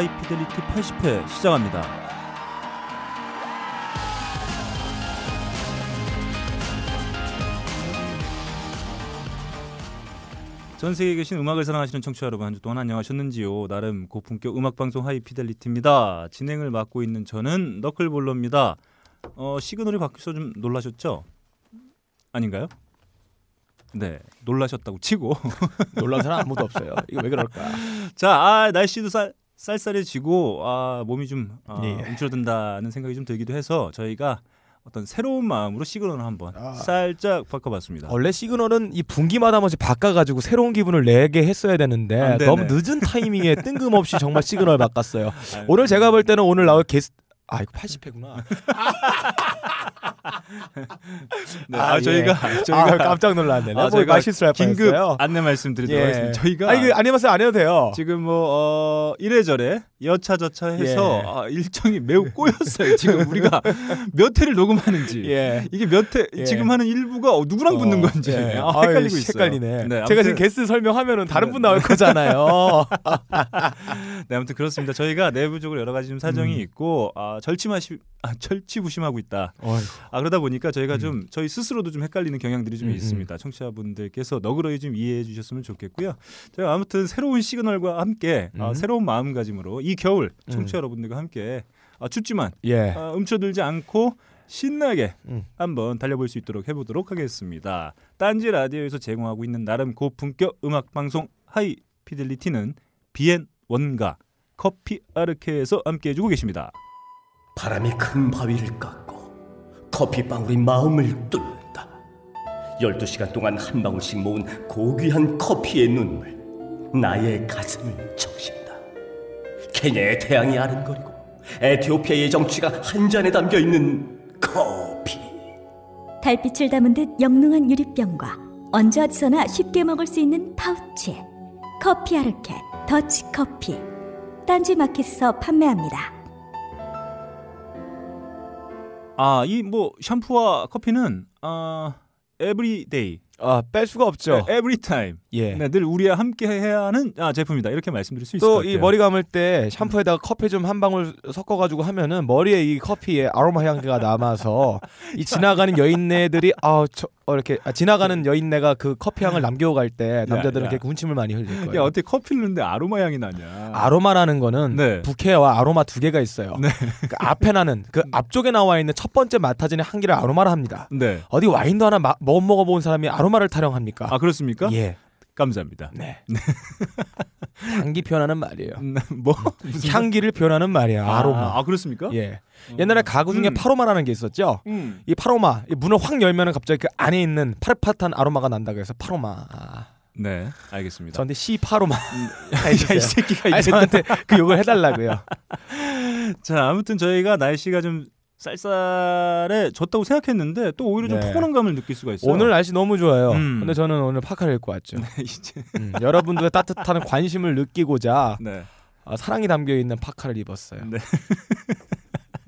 하이피델리티 80회 시작합니다. 전 세계에 계신 음악을 사랑하시는 청취자 여러분 한 주 동안 안녕하셨는지요? 나름 고품격 음악 방송 하이피델리티입니다. 진행을 맡고 있는 저는 너클볼러입니다. 어, 시그널이 바뀌어서 좀 놀라셨죠? 아닌가요? 네 놀라셨다고 치고 놀란 사람 아무도 없어요. 이거 왜 그럴까? 자, 아, 날씨도 쌀 쌀쌀해지고 아 몸이 좀 아, 예. 움츠러든다는 생각이 좀 들기도 해서 저희가 어떤 새로운 마음으로 시그널을 한번 아. 살짝 바꿔봤습니다. 원래 시그널은 이 분기마다 한번 바꿔가지고 새로운 기분을 내게 했어야 되는데 아, 너무 늦은 타이밍에 뜬금없이 정말 시그널 바꿨어요. 아 오늘 제가 볼 때는 오늘 나올 게스트 아 이거 80회구나. 네, 아, 아, 예. 저희가 아, 저희가 아, 깜짝 놀랐네. 아, 저희가 실수할 긴급 뻔했어요. 안내 말씀드리도록 예. 하겠습니다. 저희가 아 이게 그 안내말씀 안 해도 돼요. 지금 뭐 어, 이래저래 여차저차 해서 예. 아, 일정이 매우 꼬였어요. 지금 우리가 몇 회를 녹음하는지 예. 이게 몇회 예. 지금 하는 일부가 어, 누구랑 어, 붙는 건지 아, 헷갈리고 있어요. 헷갈리네. 네, 제가 지금 게스트 설명하면은 다른 네. 분 나올 거잖아요. 네 아무튼 그렇습니다. 저희가 내부적으로 여러 가지 좀 사정이 음. 있고 아, 절치마시 아, 절치부심하고 있다. 어휴. 아 그러다 보니까 저희가 음. 좀 저희 스스로도 좀 헷갈리는 경향들이 좀 음. 음. 있습니다. 청취자분들께서 너그러이 좀 이해해 주셨으면 좋겠고요. 제가 아무튼 새로운 시그널과 함께 아, 음. 아, 새로운 마음가짐으로 이 겨울 청취자 음. 여러분들과 함께 아, 춥지만 예. 아, 움츠들지 않고 신나게 음. 한번 달려볼 수 있도록 해보도록 하겠습니다. 딴지 라디오에서 제공하고 있는 나름 고품격 음악 방송 하이 피델리티는 비엔 원가 커피 아르케에서 함께해주고 계십니다. 바람이 큰 바위를 깎고 커피방울이 마음을 뚫는다. 12시간 동안 한 방울씩 모은 고귀한 커피의 눈물, 나의 가슴을 적신다. 케냐의 태양이 아른거리고 에티오피아의 정취가 한 잔에 담겨 있는 커피. 달빛을 담은 듯 영롱한 유리병과 언제 어디서나 쉽게 먹을 수 있는 파우치에 커피 아르케 더치커피 딴지마켓에서 판매합니다. 아, 이 뭐 샴푸와 커피는 아, 어, 에브리데이. 아, 뺄 수가 없죠. 네, 에브리타임. 예. 네, 늘 우리와 함께 해야 하는 아, 제품이다. 이렇게 말씀드릴 수 있을 것 같아요. 또 이 머리 감을 때 샴푸에다가 커피 좀 한 방울 섞어 가지고 하면은 머리에 이커피에 아로마 향기가 남아서 이 지나가는 여인네들이 아, 저어 이렇게 아, 지나가는 네. 여인네가 그 커피 향을 네. 남겨 갈때 남자들은 이렇게 군침을 많이 흘릴 거예요. 야 어떻게 커피를 넣는데 아로마 향이 나냐? 아로마라는 거는 네. 부케와 아로마 두 개가 있어요. 네. 그 앞에 나는 그 음. 앞쪽에 나와 있는 첫 번째 맡아지는 향기를 아로마라 합니다. 네. 어디 와인도 하나 마, 못 먹어본 사람이 아로마를 타령합니까? 아 그렇습니까? 예. 감사합니다. 네. 네. 향기 표현하는 말이에요. 음, 뭐 음, 향기를 표현하는 말이야. 아, 로마아 그렇습니까? 예. 어. 옛날에 가구 중에 음. 파로마라는 게 있었죠. 음. 이 파로마 이 문을 확 열면은 갑자기 그 안에 있는 파릇파릇한 아로마가 난다고 해서 파로마. 아. 네, 알겠습니다. 저한테 C 파로마. 아, 이 새끼가 아 저한테 그 욕을 해달라고요. 자, 아무튼 저희가 날씨가 좀 쌀쌀해졌다고 생각했는데 또 오히려 네. 좀포근한감을 느낄 수가 있어요. 오늘 날씨 너무 좋아요. 음. 근데 저는 오늘 파카를 입고 왔죠. 네, 이제 음, 여러분들의 따뜻한 관심을 느끼고자 네. 아, 사랑이 담겨 있는 파카를 입었어요. 네.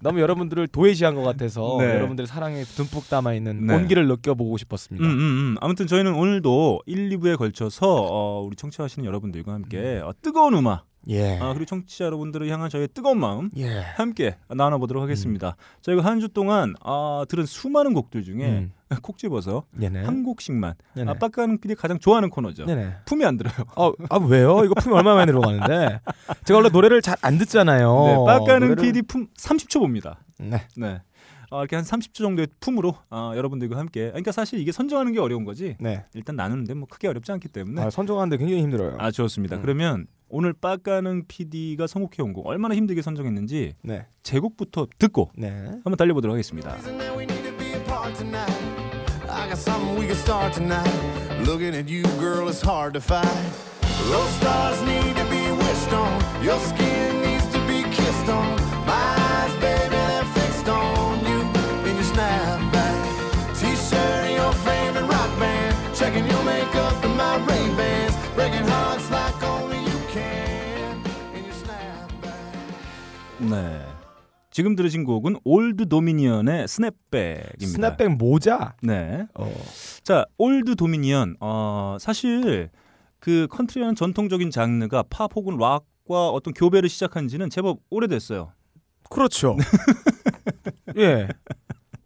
너무 여러분들을 도외시한 것 같아서 네. 여러분들 의 사랑에 듬뿍 담아 있는 네. 온기를 느껴보고 싶었습니다. 음, 음, 음. 아무튼 저희는 오늘도 1, 2부에 걸쳐서 어, 우리 청취하시는 여러분들과 함께 음. 어, 뜨거운 음악 예. 아, 그리고 청취자 여러분들을 향한 저희의 뜨거운 마음 예. 함께 나눠보도록 하겠습니다. 음. 저희가 한 주 동안 아, 들은 수많은 곡들 중에 음. 콕 집어서 네네. 한국식만 네네. 압박하는 PD 가장 좋아하는 코너죠. 네네. 품이 안 들어요. 아, 아 왜요? 이거 품이 얼마 만에 들어가는데 제가 원래 노래를 잘 안 듣잖아요. 네, 빡가는 노래를... PD 품 30초 봅니다. 네. 네. 어, 이렇게 한 30초 정도의 품으로 어, 여러분들과 함께. 그러니까 사실 이게 선정하는 게 어려운 거지. 네. 일단 나누는데 뭐 크게 어렵지 않기 때문에. 아, 선정하는데 굉장히 힘들어요. 아 좋습니다. 음. 그러면 오늘 빠가는 PD가 선곡해 온곡 얼마나 힘들게 선정했는지 네. 제곡부터 듣고 네. 한번 달려보도록 하겠습니다. something we can start tonight. Looking at you, girl, it's hard to find. Those stars need to be wished on. Your skin needs to be kissed on. My eyes, baby, they're fixed on you in your snapback. T-shirt and your favorite rock band. Checking your makeup in my Ray-Bans. Breaking hearts like only you can in your snapback. 지금 들으신 곡은 올드 도미니언의 스냅백입니다. 스냅백 모자. 네. 어. 자, 올드 도미니언. 어, 사실 그 컨트리라는 전통적인 장르가 팝 혹은 락과 어떤 교배를 시작한지는 제법 오래됐어요. 그렇죠. 예.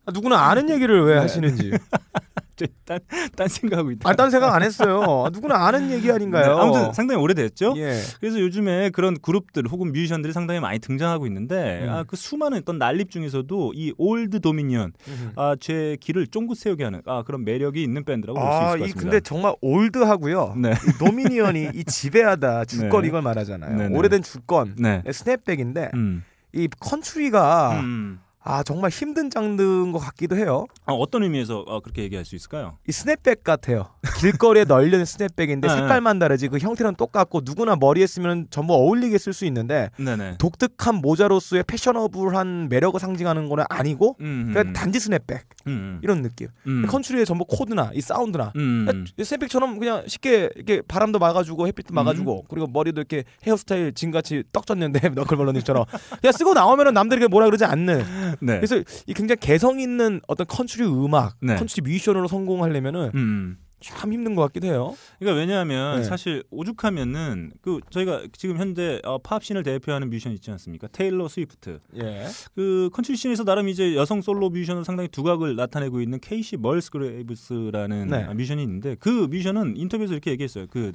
아, 누구나 아는 얘기를 왜 네. 하시는지. 갑자기 딴, 딴 생각하고 있다. 아딴 생각 안 했어요. 아, 누구나 아는 얘기 아닌가요? 네, 아무튼 상당히 오래됐죠. 예. 그래서 요즘에 그런 그룹들 혹은 뮤지션들이 상당히 많이 등장하고 있는데 음. 아, 그 수많은 어떤 난립 중에서도 이 올드 도미니언 음. 아, 제 길을 쫑긋 세우게 하는 아, 그런 매력이 있는 밴드라고 볼 수 있을 아, 것 같습니다. 이, 근데 정말 올드하고요. 네. 이 도미니언이 이 지배하다 네. 주권 이걸 말하잖아요. 네네. 네. 오래된 주권 네. 스냅백인데 음. 이 컨트리가 음. 아 정말 힘든 장르인 것 같기도 해요. 아, 어떤 의미에서 어, 그렇게 얘기할 수 있을까요? 이 스냅백 같아요. 길거리에 널려 있는 스냅백인데 네, 네. 색깔만 다르지 그 형태는 똑같고 누구나 머리에 쓰면 전부 어울리게 쓸 수 있는데 네네. 네. 독특한 모자로서의 패셔너블한 매력을 상징하는 거는 아니고 음, 음, 그러 음. 단지 스냅백 음음. 이런 느낌 음. 컨츄리의 전부 코드나 이 사운드나 그러니까 스냅백처럼 그냥 쉽게 이렇게 바람도 막아주고 햇빛도 막아주고 음. 그리고 머리도 이렇게 헤어스타일 진같이 떡졌는데 너클벌러님처럼 그냥 쓰고 나오면 남들에게 뭐라 그러지 않는 네. 그래서 이 굉장히 개성 있는 어떤 컨츄리 음악 네. 컨츄리 뮤지션으로 성공하려면은 음. 참 힘든 것 같기도 해요. 그러니까 왜냐하면 네. 사실 오죽하면은 그 저희가 지금 현재 어, 팝신을 대표하는 뮤지션 있지 않습니까? 테일러 스위프트. 예. 그 컨트리씬에서 나름 이제 여성 솔로 뮤지션으로 상당히 두각을 나타내고 있는 케이시 멀스그레이브스라는 네. 아, 뮤지션이 있는데 그 뮤지션은 인터뷰에서 이렇게 얘기했어요. 그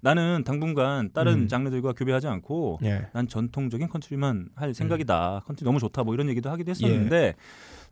나는 당분간 다른 음. 장르들과 교배하지 않고 예. 난 전통적인 컨트리만 할 생각이다. 음. 컨트리 너무 좋다. 뭐 이런 얘기도 하기도 했었는데 예.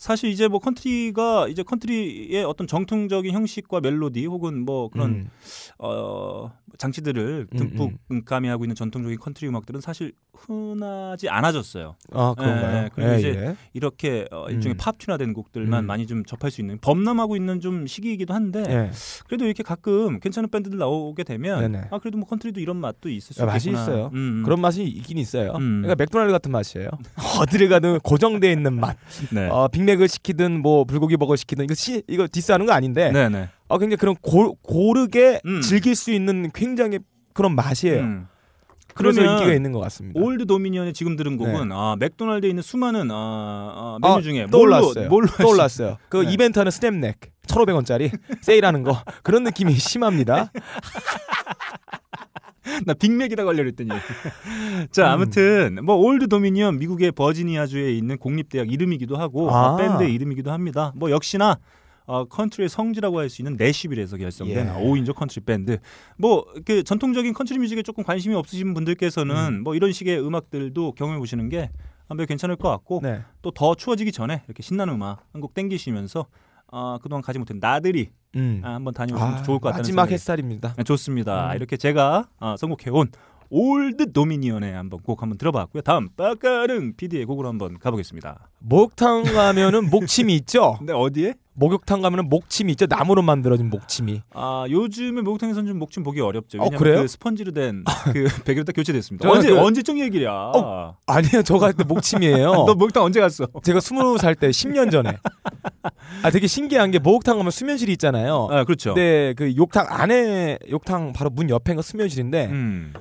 사실 이제 뭐 컨트리가 이제 컨트리의 어떤 정통적인 형식과 멜로디 혹은 뭐 그런 음. 어 장치들을 음, 듬뿍 음, 감이하고 있는 전통적인 컨트리 음악들은 사실 흔하지 않아졌어요. 아 그런가요? 예, 그리고 예, 이제 예. 이렇게 어, 음. 일종의 음. 팝튠화된 곡들만 음. 많이 좀 접할 수 있는 범람하고 있는 좀 시기이기도 한데 예. 그래도 이렇게 가끔 괜찮은 밴드들 나오게 되면 네네. 아 그래도 뭐 컨트리도 이런 맛도 있을 예, 수 야, 맛이 있어요. 음, 음, 그런 맛이 있긴 있어요. 그러니까 맥도날드 같은 맛이에요. 어디를 가든 고정돼 있는 맛. 네. 어, 빅맥을 시키든 뭐 불고기 버거 시키든 이거 시, 이거 디스하는 거 아닌데. 네네. 네. 아 굉장히 그런 고, 고르게 음. 즐길 수 있는 굉장히 그런 맛이에요. 음. 그래서 인기가 있는 것 같습니다. 올드 도미니언에 지금 들은 곡은 네. 아, 맥도날드에 있는 수많은 아, 아, 메뉴 아, 중에 떠올랐어요. 뭘로, 떠올랐어요. 그 네. 이벤트 하는 스냅넥 1,500원짜리 세일하는 거 그런 느낌이 심합니다. 나빅맥이다걸려고 했더니 자 음. 아무튼 뭐 올드 도미니언 미국의 버지니아주에 있는 공립대학 이름이기도 하고 아. 밴드의 이름이기도 합니다 뭐 역시나 어, 컨트리의 성지라고 할 수 있는 내시빌에서 결성된 예. 5인조 컨트리 밴드. 뭐그 전통적인 컨트리 뮤직에 조금 관심이 없으신 분들께서는 음. 뭐 이런 식의 음악들도 경험해 보시는 게매번 아, 괜찮을 것 같고 네. 또더 추워지기 전에 이렇게 신나는 음악 한곡 땡기시면서 어, 그동안 가지 못한 나들이 음. 아, 한번 다녀오면 아, 좋을 것 같다는 마지막 햇살입니다. 네, 좋습니다. 음. 이렇게 제가 어, 선곡해온 올드 도미니언의 한번 곡 한번 들어봤고요. 다음 빠까릉 PD의 곡으로 한번 가보겠습니다. 목탕 가면은 목침이 있죠. 근데 네, 어디에? 목욕탕 가면은 목침이 있죠. 나무로 만들어진 목침이. 아 요즘에 목욕탕에서는 좀 목침 보기 어렵죠. 어, 그래요? 그 스펀지로 된그 아. 배기로 딱 교체됐습니다. 네, 언제 그... 네. 언제쯤 얘기야? 어, 아니에요. 저갈때 목침이에요. 너 목욕탕 언제 갔어? 제가 스무 살때 10년 전에. 아 되게 신기한 게 목욕탕 가면 수면실이 있잖아요. 아 그렇죠. 근데 그 욕탕 안에 욕탕 바로 문 옆에가 수면실인데. 음.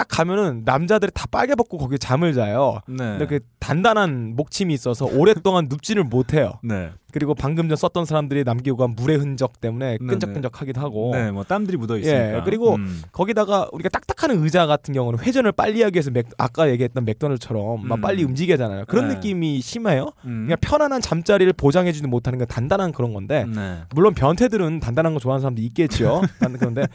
딱 가면은 남자들이 다 빨개 벗고 거기에 잠을 자요. 네. 근데 그 단단한 목침이 있어서 오랫동안 눕지를 못해요. 네. 그리고 방금 전 썼던 사람들이 남기고 간 물의 흔적 때문에 네, 네. 끈적끈적하기도 하고. 네, 뭐 땀들이 묻어 예, 있으니까. 예, 그리고 음. 거기다가 우리가 딱딱한 의자 같은 경우는 회전을 빨리 하기 위해서 맥, 아까 얘기했던 맥도날처럼 막 음. 빨리 움직이잖아요. 그런 네. 느낌이 심해요. 음. 그냥 그러니까 편안한 잠자리를 보장해주지 못하는 건 단단한 그런 건데. 네. 물론 변태들은 단단한 거 좋아하는 사람도 있겠죠. 그런데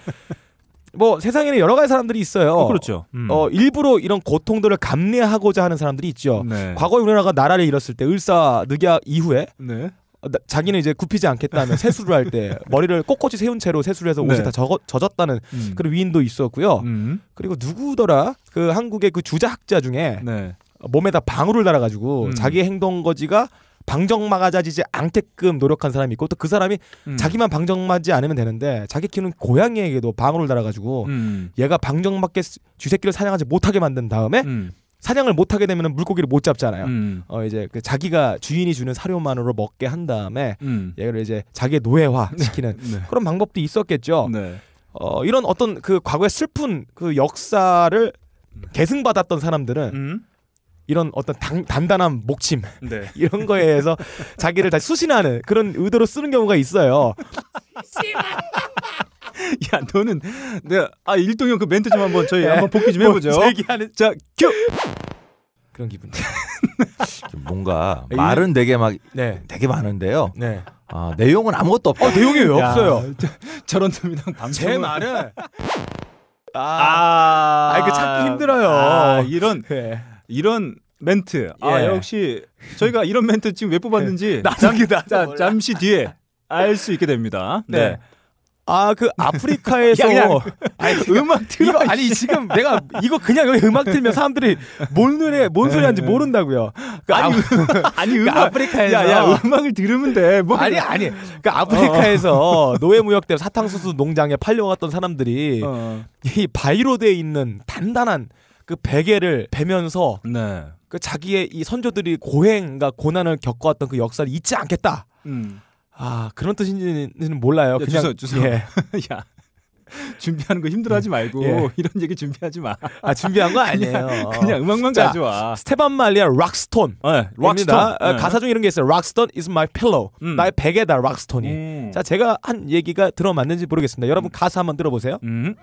뭐 세상에는 여러 가지 사람들이 있어요. 어, 그렇죠. 음. 어 일부러 이런 고통들을 감내하고자 하는 사람들이 있죠. 네. 과거 우리나라가 나라를 잃었을 때 을사 늑약 이후에 네. 어, 자기는 이제 굽히지 않겠다는 세수를 할 때 머리를 꼿꼿이 세운 채로 세수를 해서 옷이 네. 다 젖어, 젖었다는 음. 그런 위인도 있었고요. 음. 그리고 누구더라 그 한국의 그 주자학자 중에 네. 몸에다 방울을 달아가지고 음. 자기의 행동 거지가 방정맞아지지 않게끔 노력한 사람이 있고 또 그 사람이 음. 자기만 방정맞지 않으면 되는데 자기 키우는 고양이에게도 방울을 달아가지고 음. 얘가 방정맞게 쥐새끼를 사냥하지 못하게 만든 다음에 음. 사냥을 못하게 되면 물고기를 못 잡잖아요. 음. 어 이제 그 자기가 주인이 주는 사료만으로 먹게 한 다음에 음. 얘를 이제 자기의 노예화 네. 시키는 네. 그런 방법도 있었겠죠. 네. 어 이런 어떤 그 과거의 슬픈 그 역사를 음. 계승받았던 사람들은 음. 이런 어떤 단, 단단한 목침 네. 이런 거에 해서 자기를 다 수신하는 그런 의도로 쓰는 경우가 있어요. 야 너는 내가 아 일동 형그 멘트 좀 한번 저희 네. 한번 복귀 좀 뭐 해보죠. 얘기하는 자 큐. 그런 기분. 뭔가 아, 말은 되게 막 네. 되게 많은데요. 네. 아 내용은 아무것도 없 어, 내용이 왜 야, 없어요? 저, 저런 놈이랑 방송. 제 말은. 아, 아, 아, 아, 그 찾기 힘들어요. 아, 이런. 네. 이런 멘트. 아 예. 역시 저희가 이런 멘트 지금 왜 뽑았는지 네. 잠, 자, 잠시 뒤에 알 수 있게 됩니다. 네. 네. 아그 아프리카에서 그냥, 아니, 음악 틀어 아니 지금 내가 이거 그냥 여기 음악 틀면 사람들이 뭔 노래 뭔 소리 하는지 네. 모른다고요. 그러니아 아니 그 음악, 아프리카에서 야, 야, 음악을 들으면 돼. 뭐. 아니 아니 그 아프리카에서 어. 노예 무역 때 사탕수수 농장에 팔려갔던 사람들이 어. 이 바이로드에 있는 단단한 그 베개를 베면서 네. 그 자기의 이 선조들이 고행과 고난을 겪어왔던 그 역사를 잊지 않겠다. 음. 아 그런 뜻인지는 몰라요. 야, 그냥 주세주세 예. 야 준비하는 거 힘들어하지 음. 말고 예. 이런 얘기 준비하지 마. 아 준비한 거 아니에요. 그냥, 그냥 음악만 자, 가져와. 스테반 말리아 락스톤. 네, 락스톤. 어, 네. 가사 중 이런 게 있어요. 락스톤 is my pillow. 음. 나의 베개다 락스톤이. 음. 자 제가 한 얘기가 들어맞는지 모르겠습니다. 여러분 음. 가사 한번 들어보세요. 음.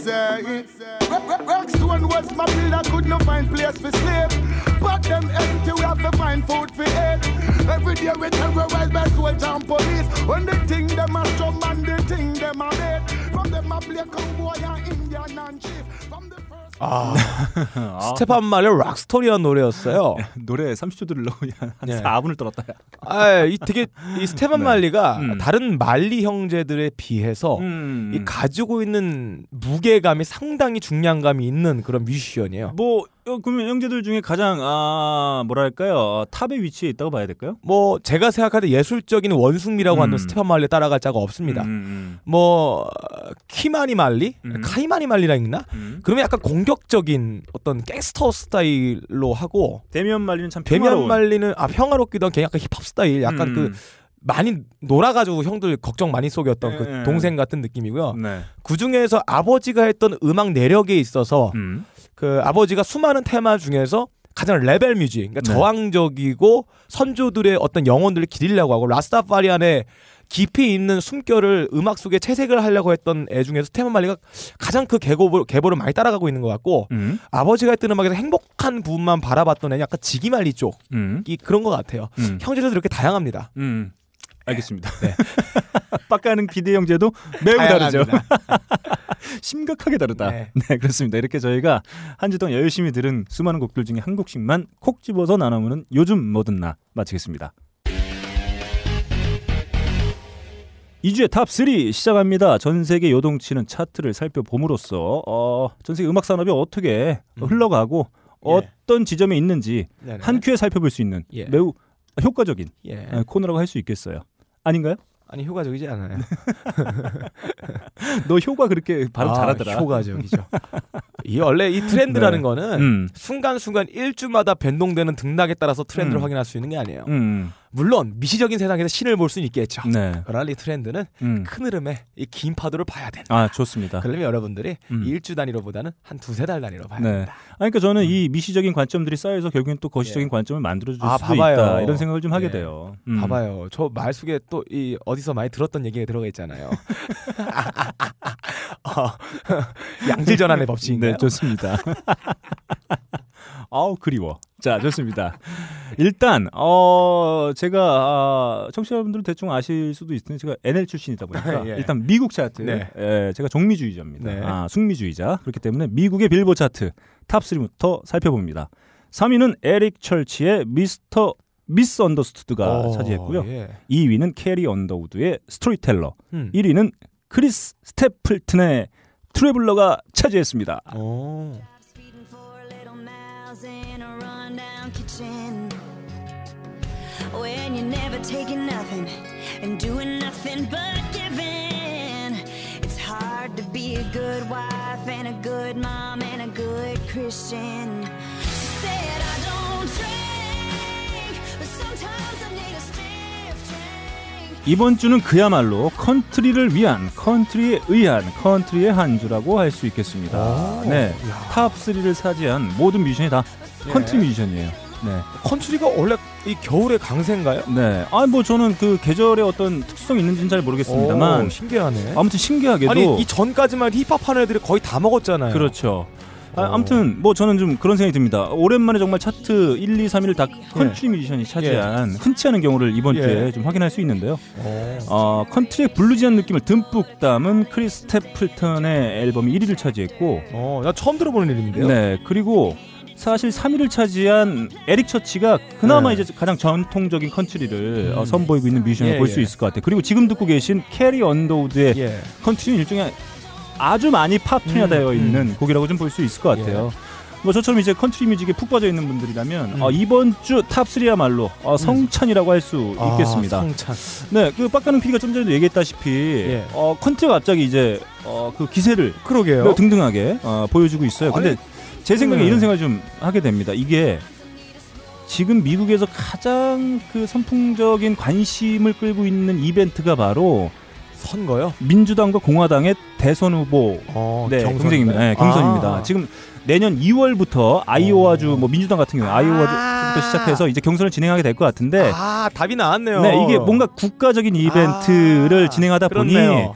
say one was my build, I could not find place for sleep But them empty, we have to find food for eat Every day we terrorized by soldiers and police When they think them a strong man, they think them a beat From them a play cowboy and Indian and chief 아. 아. 스테판 말의 락스토리한 노래였어요. 네, 노래 30초 들으려고 한 네. 4분을 떨었다. 아, 이 되게 이 스테판 네. 말리가 음. 다른 말리 형제들에 비해서 음. 이 가지고 있는 무게감이 상당히 중량감이 있는 그런 뮤지션이에요. 뭐 어, 그러면 형제들 중에 가장 아 뭐랄까요 어, 탑의 위치에 있다고 봐야 될까요? 뭐 제가 생각할때 예술적인 원숭미라고 음. 하는 스테판 말리 따라갈 자가 없습니다. 음, 음, 음. 뭐 키마니 말리, 음. 카이마니 말리라 있나 음. 그러면 약간 공격적인 어떤 갱스터 스타일로 하고 데미안 말리는 참 평화로운. 말리는 아 평화롭기도 한게 약간 힙합 스타일, 약간 그 많이 놀아가지고 형들 걱정 많이 속였던 네, 그 예. 동생 같은 느낌이고요. 네. 그 중에서 아버지가 했던 음악 내력에 있어서 음. 그 아버지가 수많은 테마 중에서 가장 레벨 뮤직, 그러니까 네. 저항적이고 선조들의 어떤 영혼들을 기리려고 하고 라스타파리안의 깊이 있는 숨결을 음악 속에 채색을 하려고 했던 애 중에서 테마말리가 가장 그 계보를, 계보를 많이 따라가고 있는 것 같고 음. 아버지가 했던 음악에서 행복한 부분만 바라봤던 애는 약간 지기말리 쪽이 음. 그런 것 같아요. 음. 형제들도 이렇게 다양합니다. 음. 알겠습니다. 네. 빡가는 비대 형제도 매우 다 다르죠. 심각하게 다르다. 네. 네. 그렇습니다. 이렇게 저희가 한 주 동안 열심히 들은 수많은 곡들 중에 한 곡씩만 콕 집어서 나눠보는 요즘 뭐든 나 마치겠습니다. 2주의 탑 3 시작합니다. 전 세계 요동치는 차트를 살펴봄으로써 어, 전 세계 음악 산업이 어떻게 음. 흘러가고 예. 어떤 지점에 있는지 네네. 네. 한 큐에 살펴볼 수 있는 예. 매우 효과적인 예. 어, 코너라고 할 수 있겠어요. 아닌가요? 아니 효과적이지 않아요. 네. 너 효과 그렇게 발음 아, 잘하더라. 효과적이죠. 이 원래 이 트렌드라는 네. 거는 음. 순간순간 일주마다 변동되는 등락에 따라서 트렌드를 음. 확인할 수 있는 게 아니에요. 음. 물론 미시적인 세상에서 신을 볼 수는 있겠죠. 네. 그러나 이 트렌드는 음. 큰 흐름의 이 긴 파도를 봐야 된다. 아 좋습니다. 그러면 여러분들이 음. 일주 단위로보다는 한 두 세 달 단위로 봐야 네. 된다. 아 그러니까 저는 음. 이 미시적인 관점들이 쌓여서 결국엔 또 거시적인 예. 관점을 만들어줄 아, 수도 봐봐요. 있다. 이런 생각을 좀 하게 예. 돼요. 음. 봐봐요. 저 말 속에 또 이 어디서 많이 들었던 얘기가 들어가 있잖아요. 어, 양질 전환의 법칙인가요? 네, 좋습니다. 아우 그리워. 자 좋습니다. 일단 어 제가 아, 청취자분들 대충 아실 수도 있으니 제가 NL 출신이다 보니까 예. 일단 미국 차트 네. 예, 제가 종미주의자입니다 네. 아 숙미주의자 그렇기 때문에 미국의 빌보 차트 탑 3부터 살펴봅니다. 3위는 에릭 철치의 미스터 미스 언더스투드가 어, 차지했고요. 예. 2위는 캐리 언더우드의 스토리텔러. 음. 1위는 크리스 스테플튼의 트래블러가 차지했습니다. 오. when you're never taking nothing and doing nothing but giving. It's hard to be a good wife and a good mom and a good Christian. She said, I don't drink, but sometimes I need a stiff drink. 이번 주는 그야말로 컨트리를 위한 컨트리에 의한 컨트리의 한 주라고 할 수 있겠습니다. 오, 네, 탑 3를 차지한 모든 뮤지션이 다 컨트리 예. 뮤지션이에요. 네. 컨츄리가 원래 이겨울의 강세인가요? 네. 아뭐 저는 그계절에 어떤 특성이 있는지는 잘 모르겠습니다만 오, 신기하네. 아무튼 신기하게도 아니 이 전까지만 힙합 하는 애들이 거의 다 먹었잖아요. 그렇죠. 아, 어. 아무튼 뭐 저는 좀 그런 생각이 듭니다. 오랜만에 정말 차트 1, 2, 3위를 다 컨트리 예. 뮤지션이 차지한 예. 흔치 않은 경우를 이번 예. 주에 좀 확인할 수 있는데요. 오. 어. 어, 컨트리의 블루지한 느낌을 듬뿍 담은 크리스 테플턴의 앨범이 1위를 차지했고, 어, 나 처음 들어보는 이름인데요. 네, 그리고 사실 3위를 차지한 에릭 처치가 그나마 네. 이제 가장 전통적인 컨트리를 어, 음. 어, 선보이고 있는 뮤지션을 예, 볼수 예. 있을 것 같아요. 그리고 지금 듣고 계신 캐리 언더우드의 예. 컨트리는 일종의 아주 많이 팝 투냐되어 음. 있는 음. 곡이라고 좀 볼 수 있을 것 같아요. 예. 뭐 저처럼 이제 컨트리 뮤직에 푹 빠져 있는 분들이라면 음. 어, 이번 주 탑 3야말로 어, 음. 성찬이라고 할수 아, 있겠습니다. 아, 성찬. 네, 그 빡가는 PD가 좀 전에도 얘기했다시피 예. 어, 컨트리가 갑자기 이제 어, 그 기세를 그러게요. 네, 등등하게 보여주고 있어요. 근데 제 생각에 네. 이런 생각을 좀 하게 됩니다. 이게 지금 미국에서 가장 그 선풍적인 관심을 끌고 있는 이벤트가 바로 선거요? 민주당과 공화당의 대선 후보 어, 네, 경쟁입니다 네, 아. 경선입니다. 아. 지금 내년 2월부터 아이오와주 어. 뭐 민주당 같은 경우 아이오와주부터 아~ 시작해서 이제 경선을 진행하게 될 것 같은데 아 답이 나왔네요. 네 이게 뭔가 국가적인 이벤트를 아~ 진행하다 그렇네요. 보니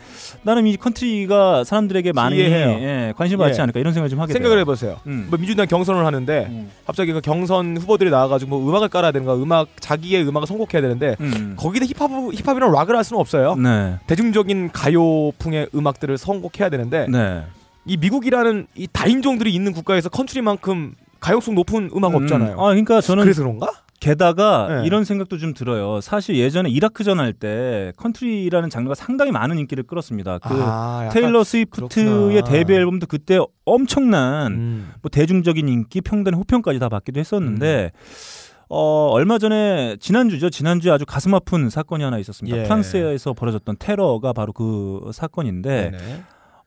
나는 이 컨트리가 사람들에게 많이 예, 관심을 받지 예. 않을까 이런 생각을 좀 하게 생각을 돼요. 해보세요. 음. 뭐 민주당 경선을 하는데 음. 갑자기 그 경선 후보들이 나와가지고 뭐 음악을 깔아야 되는가 음악 자기의 음악을 선곡해야 되는데 음, 음. 거기다 힙합 힙합이랑 락을 할 수는 없어요. 네. 대중적인 가요풍의 음악들을 선곡해야 되는데 네. 이 미국이라는 이 다인종들이 있는 국가에서 컨트리만큼 가요성 높은 음악 음. 없잖아요. 아 그러니까 저는 그래서 그런가? 게다가 네. 이런 생각도 좀 들어요. 사실 예전에 이라크전 할 때 컨트리라는 장르가 상당히 많은 인기를 끌었습니다. 그 아, 테일러 스위프트의 그렇구나. 데뷔 앨범도 그때 엄청난 음. 뭐 대중적인 인기, 평단, 호평까지 다 받기도 했었는데 음. 어, 얼마 전에 지난주죠. 지난주에 아주 가슴 아픈 사건이 하나 있었습니다. 예. 프랑스에서 벌어졌던 테러가 바로 그 사건인데 네네.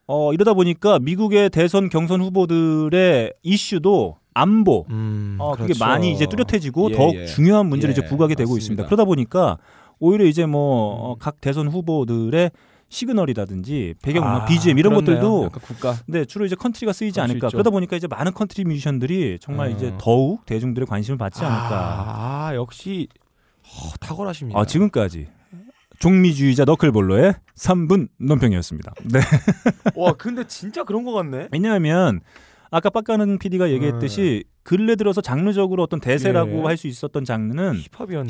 어, 이러다 보니까 미국의 대선 경선 후보들의 이슈도 안보 음, 어, 그렇죠. 그게 많이 이제 뚜렷해지고 예, 더욱 예. 중요한 문제를 이제 예, 부각이 되고 맞습니다. 있습니다. 그러다 보니까 오히려 이제 뭐각 어, 음. 대선 후보들의 시그널이라든지 배경음악, 아, BGM 이런 그렇네요. 것들도 국가. 네, 주로 이제 컨트리가 쓰이지 않을까. 그러다 보니까 이제 많은 컨트리 뮤지션들이 정말 음. 이제 더욱 대중들의 관심을 받지 아, 않을까. 아, 역시 어, 탁월하십니다. 아, 지금까지 종미주의자 너클볼러의 3분 논평이었습니다. 네. 와, 근데 진짜 그런 것 같네. 왜냐하면 아까 빡가는 PD가 얘기했듯이 음. 근래 들어서 장르적으로 어떤 대세라고 예. 할수 있었던 장르는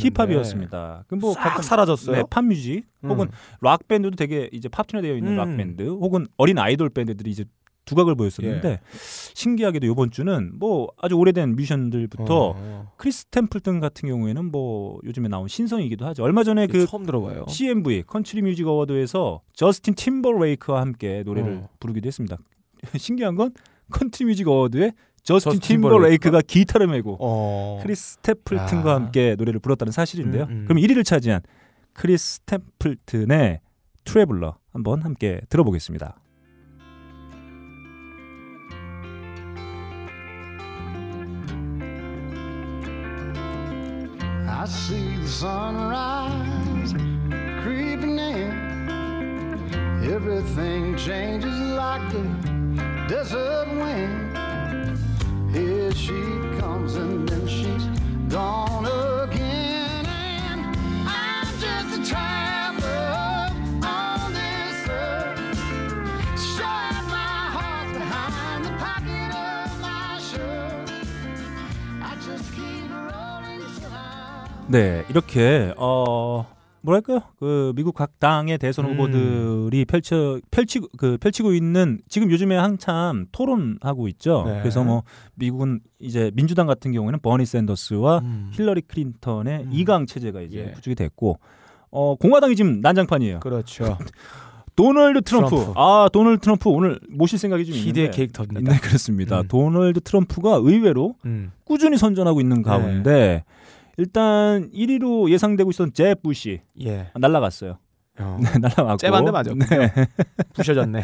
힙합이었습니다. 그뭐 싹 사라졌어요. 네, 팝 뮤직 음. 혹은 락 밴드도 되게 이제 팝틴에 되어 있는 음. 락 밴드 혹은 어린 아이돌 밴드들이 이제 두각을 보였었는데 예. 신기하게도 이번 주는 뭐 아주 오래된 뮤션들부터 어. 크리스 템플튼 같은 경우에는 뭐 요즘에 나온 신성이기도 하죠. 얼마 전에 그 처음 들어봐요. CMV 컨트리 뮤직 어워드에서 저스틴 팀버레이크와 함께 노래를 어. 부르기도 했습니다. 신기한 건 컨트리 뮤직 어워드에 저스틴, 저스틴 팀버레이크가 기타를 메고 어. 크리스 스테플튼과 아. 함께 노래를 불렀다는 사실인데요. 음, 음. 그럼 1위를 차지한 크리스 테플튼의 트래블러 한번 함께 들어보겠습니다. I e v e r y t h i n g changes like t h i desert wind. Here she comes and then she's gone again. And I'm just a traveler on this earth, my heart behind the pocket of my shirt. I just keep rolling till I. 네, 이렇게 어. 뭐랄까요 그 미국 각 당의 대선 음. 후보들이 펼쳐 펼치고 그 펼치고 있는 지금 요즘에 한참 토론하고 있죠. 네. 그래서 뭐 미국은 이제 민주당 같은 경우에는 버니 샌더스와 음. 힐러리 클린턴의 음. 이강 체제가 이제 예. 구축이 됐고 어 공화당이 지금 난장판이에요. 그렇죠. 도널드 트럼프. 트럼프. 아, 도널드 트럼프 오늘 모실 생각이 좀 있는데. 계획터니다 네, 그렇습니다. 음. 도널드 트럼프가 의외로 음. 꾸준히 선전하고 있는 가운데 네. 일단 1위로 예상되고 있었던 제 부시 예. 날라갔어요. 어. 네, 날라갔고. 제반대 맞아. 네. 부셔졌네.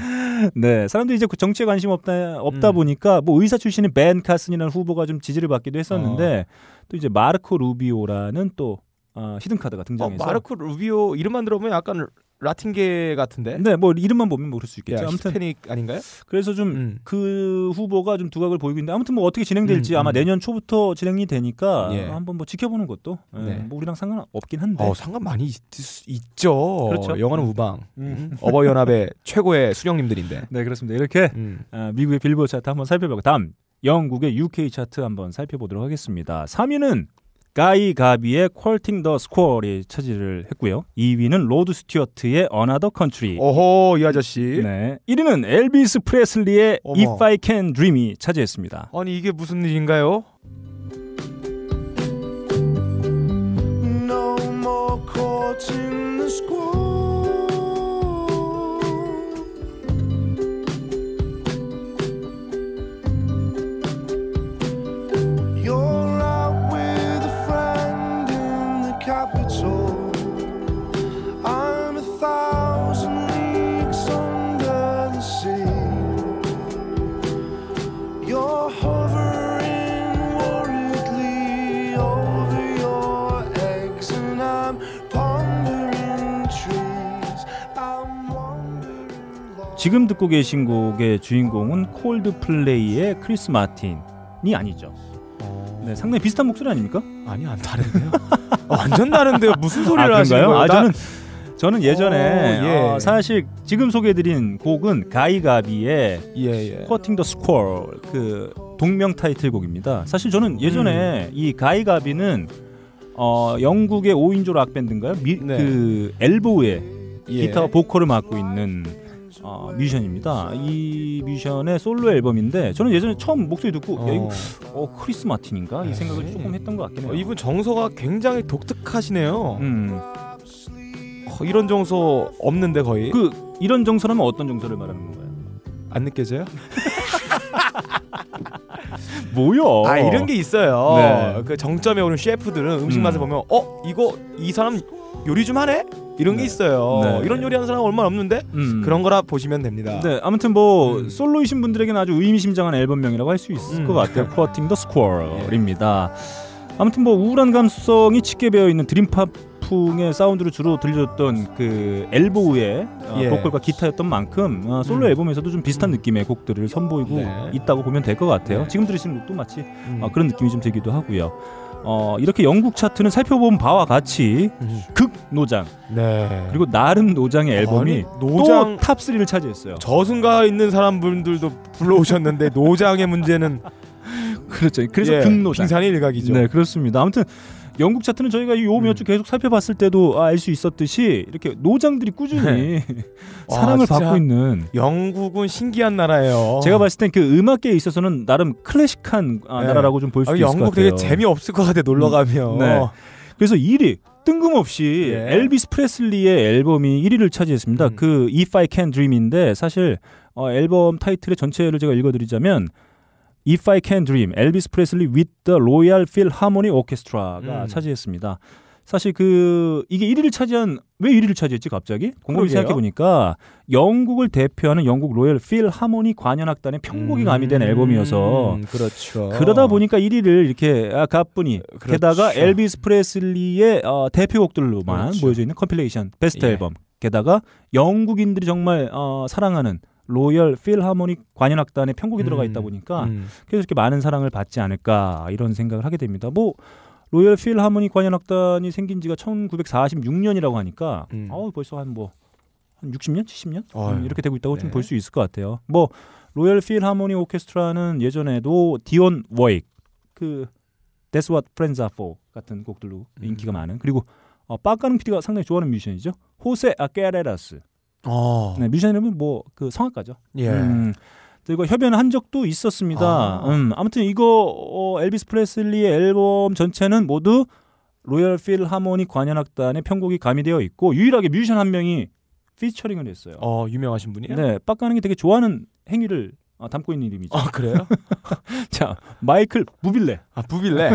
네, 사람들이 이제 그 정치에 관심 없다 없다 음. 보니까 뭐 의사 출신인 벤 카슨이라는 후보가 좀 지지를 받기도 했었는데 어. 또 이제 마르코 루비오라는 또 아, 어, 히든 카드가 등장해서 어, 마르코 루비오 이름만 들어보면 약간 라틴계 같은데? 네, 뭐 이름만 보면 모를 뭐 수 있겠죠. 야, 아무튼 스패닉 아닌가요? 그래서 좀그 음. 그 후보가 좀 두각을 보이고 있는데 아무튼 뭐 어떻게 진행될지 음, 음. 아마 음. 내년 초부터 진행이 되니까 예. 한번 뭐 지켜보는 것도 예, 네. 뭐 우리랑 상관 없긴 한데. 어, 상관 많이 있, 있죠 그렇죠. 영화는 음. 우방. 음. 어버이 연합의 최고의 수령님들인데. 네, 그렇습니다. 이렇게 아, 미국의 빌보드 차트 한번 살펴보고 다음 영국의 UK 차트 한번 살펴보도록 하겠습니다. 3위는 가이 가비의 퀄팅 더 스코어리 차지를 했고요. 2위는 로드 스튜어트의 어나더 컨트리. 오호 이 아저씨. 네. 1위는 엘비스 프레슬리의 어머. If I Can Dream이 차지했습니다. 아니 이게 무슨 일인가요? No more c r e 지금 듣고 계신 곡의 주인공은 콜드플레이의 크리스 마틴이 아니죠. 네, 상당히 비슷한 목소리 아닙니까? 아니, 안 다른데요. 어, 완전 다른데요. 무슨 소리를 아, 하시는 아, 거예요? 아, 나... 저는 저는 예전에 오, 어, 예. 어, 사실 지금 소개해드린 곡은 가이가비의 커팅 더 스콜 그 동명 타이틀곡입니다. 사실 저는 예전에 음. 이 가이가비는 어, 영국의 5인조 락밴드인가요? 네. 그 엘보의 예. 기타 보컬을 맡고 있는 어, 어, 뮤지션입니다. 이 뮤지션의 솔로 앨범인데 저는 예전에 처음 목소리 듣고 어. 야 이거 어. 어, 크리스 마틴인가 이 네. 생각을 조금 했던 것 같긴 해요. 어, 이분 정서가 굉장히 독특하시네요. 음. 어, 이런 정서 없는데 거의. 그 이런 정서라면 어떤 정서를 말하는 건가요? 안 느껴져요? 뭐요? 아 이런 게 있어요. 네. 그 정점에 오는 셰프들은 음식 맛을 음. 보면 어 이거 이 사람 요리 좀 하네? 이런 게 네. 있어요. 네. 이런 요리하는 사람 얼마 없는데 음. 그런 거라 보시면 됩니다. 네, 아무튼 뭐 음. 솔로이신 분들에게는 아주 의미심장한 앨범명이라고 할 수 있을 음. 것 같아요. 코팅더 스쿼얼입니다. 예. 아무튼 뭐 우울한 감성이 짙게 배어 있는 드림팝 풍의 사운드를 주로 들려줬던 그 엘보우의 어, 예. 보컬과 기타였던 만큼 아, 솔로 음. 앨범에서도 좀 비슷한 음. 느낌의 곡들을 선보이고 네. 있다고 보면 될 것 같아요. 네. 지금 들으시는 곡도 마치 음. 아, 그런 느낌이 좀 들기도 하고요. 어, 이렇게 영국 차트는 살펴본 바와 같이 음. 극 노장. 네. 그리고 나름 노장의 앨범이 노장 또탑 3를 차지했어요. 저승가 있는 사람분들도 불러오셨는데 노장의 문제는 그렇죠. 그래서 예, 극노장. 빙산의 일각이죠. 네, 그렇습니다. 아무튼 영국 차트는 저희가 요몇 음. 주 계속 살펴봤을 때도 아, 알수 있었듯이 이렇게 노장들이 꾸준히 네. 사랑을 와, 받고 있는 영국은 신기한 나라예요. 제가 봤을 땐그 음악계에 있어서는 나름 클래식한 아, 네. 나라라고 좀 볼수 아, 있을 것 같아요. 영국 되게 재미없을 것 같아 놀러 음. 가면. 음, 네. 그래서 1위 뜬금없이 예. 엘비스 프레슬리의 앨범이 1위를 차지했습니다. 음. 그 If I Can Dream인데 사실 어, 앨범 타이틀의 전체를 제가 읽어드리자면 If I Can Dream, 엘비스 프레슬리 with the Royal Philharmonic Orchestra가 음. 차지했습니다. 사실 그 이게 1위를 차지한 왜 1위를 차지했지 갑자기? 공공이 생각해 보니까 영국을 대표하는 영국 로열 필 하모니 관현악단의 편곡이 가미된 음, 앨범이어서 그렇죠. 그러다 보니까 1위를 이렇게 아, 가뿐히 그렇죠. 게다가 엘비스 프레슬리의 어, 대표곡들로만 그렇죠. 보여져 있는 컴필레이션 베스트 예. 앨범 게다가 영국인들이 정말 어, 사랑하는 로열 필하모닉 관현악단의 편곡이 음, 들어가 있다 음, 보니까 음. 계속 이렇게 많은 사랑을 받지 않을까 이런 생각을 하게 됩니다. 뭐 로열 필하모니 관현악단이 생긴 지가 1946년이라고 하니까 음. 어우 벌써 한뭐한 한 60년, 70년 어 이렇게 되고 있다고 네. 좀볼 수 있을 것 같아요. 뭐 로열 필하모니 오케스트라는 예전에도 디온 워익 그 That's What Friends Are For 같은 곡들로 음. 인기가 많은 그리고 어, 빠까는 PD가 상당히 좋아하는 뮤지션이죠. 호세 아케레라스. 어. 네, 뮤지션 이름은 뭐 그 성악가죠. 예. 음, 들과 협연을 한 적도 있었습니다. 아. 음, 아무튼 이거 어, 엘비스 프레슬리의 앨범 전체는 모두 로열 필 하모니 관현악단의 편곡이 가미되어 있고 유일하게 뮤지션 한 명이 피처링을 했어요. 어, 유명하신 분이요? 네, 빡가는 게 되게 좋아하는 행위를 아, 담고 있는 이름이죠. 아, 그래요? 자, 마이클 부빌레. 아, 부빌레.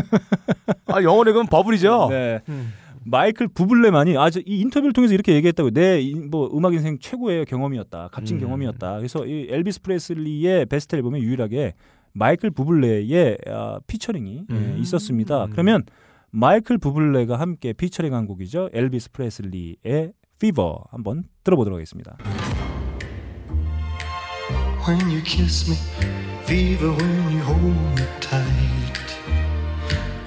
아, 영어로 그럼 버블이죠. 네. 음. 마이클 부블레만이 아주이 인터뷰를 통해서 이렇게 얘기했다고 내뭐 음악 인생 최고의 경험이었다 값진 음. 경험이었다 그래서 이 엘비스 프레슬리의 베스트 앨범에 유일하게 마이클 부블레의 아, 피처링이 예, 음. 예, 있었습니다 음. 그러면 마이클 부블레가 함께 피처링한 곡이죠 엘비스 프레슬리의 피버 한번 들어보도록 하겠습니다. when you kiss me, fever when you hold me tight.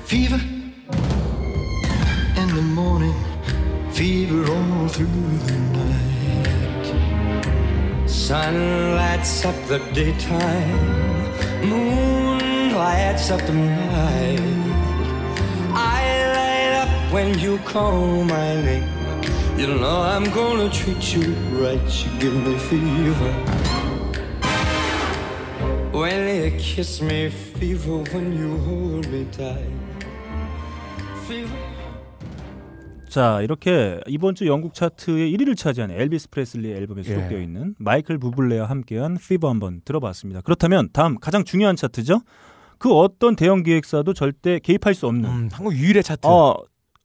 Fever the morning, fever all through the night. Sun lights up the daytime, moon lights up the night. I light up when you call my name. You know I'm gonna treat you right. You give me fever. When you kiss me, fever when you hold me tight. Fever. 자 이렇게 이번 주 영국 차트의 1위를 차지한 엘비스 프레슬리 앨범에 수록되어 예. 있는 마이클 부블레와 함께한 피버 한번 들어봤습니다. 그렇다면 다음 가장 중요한 차트죠. 그 어떤 대형 기획사도 절대 개입할 수 없는 음, 한국 유일의 차트. 어,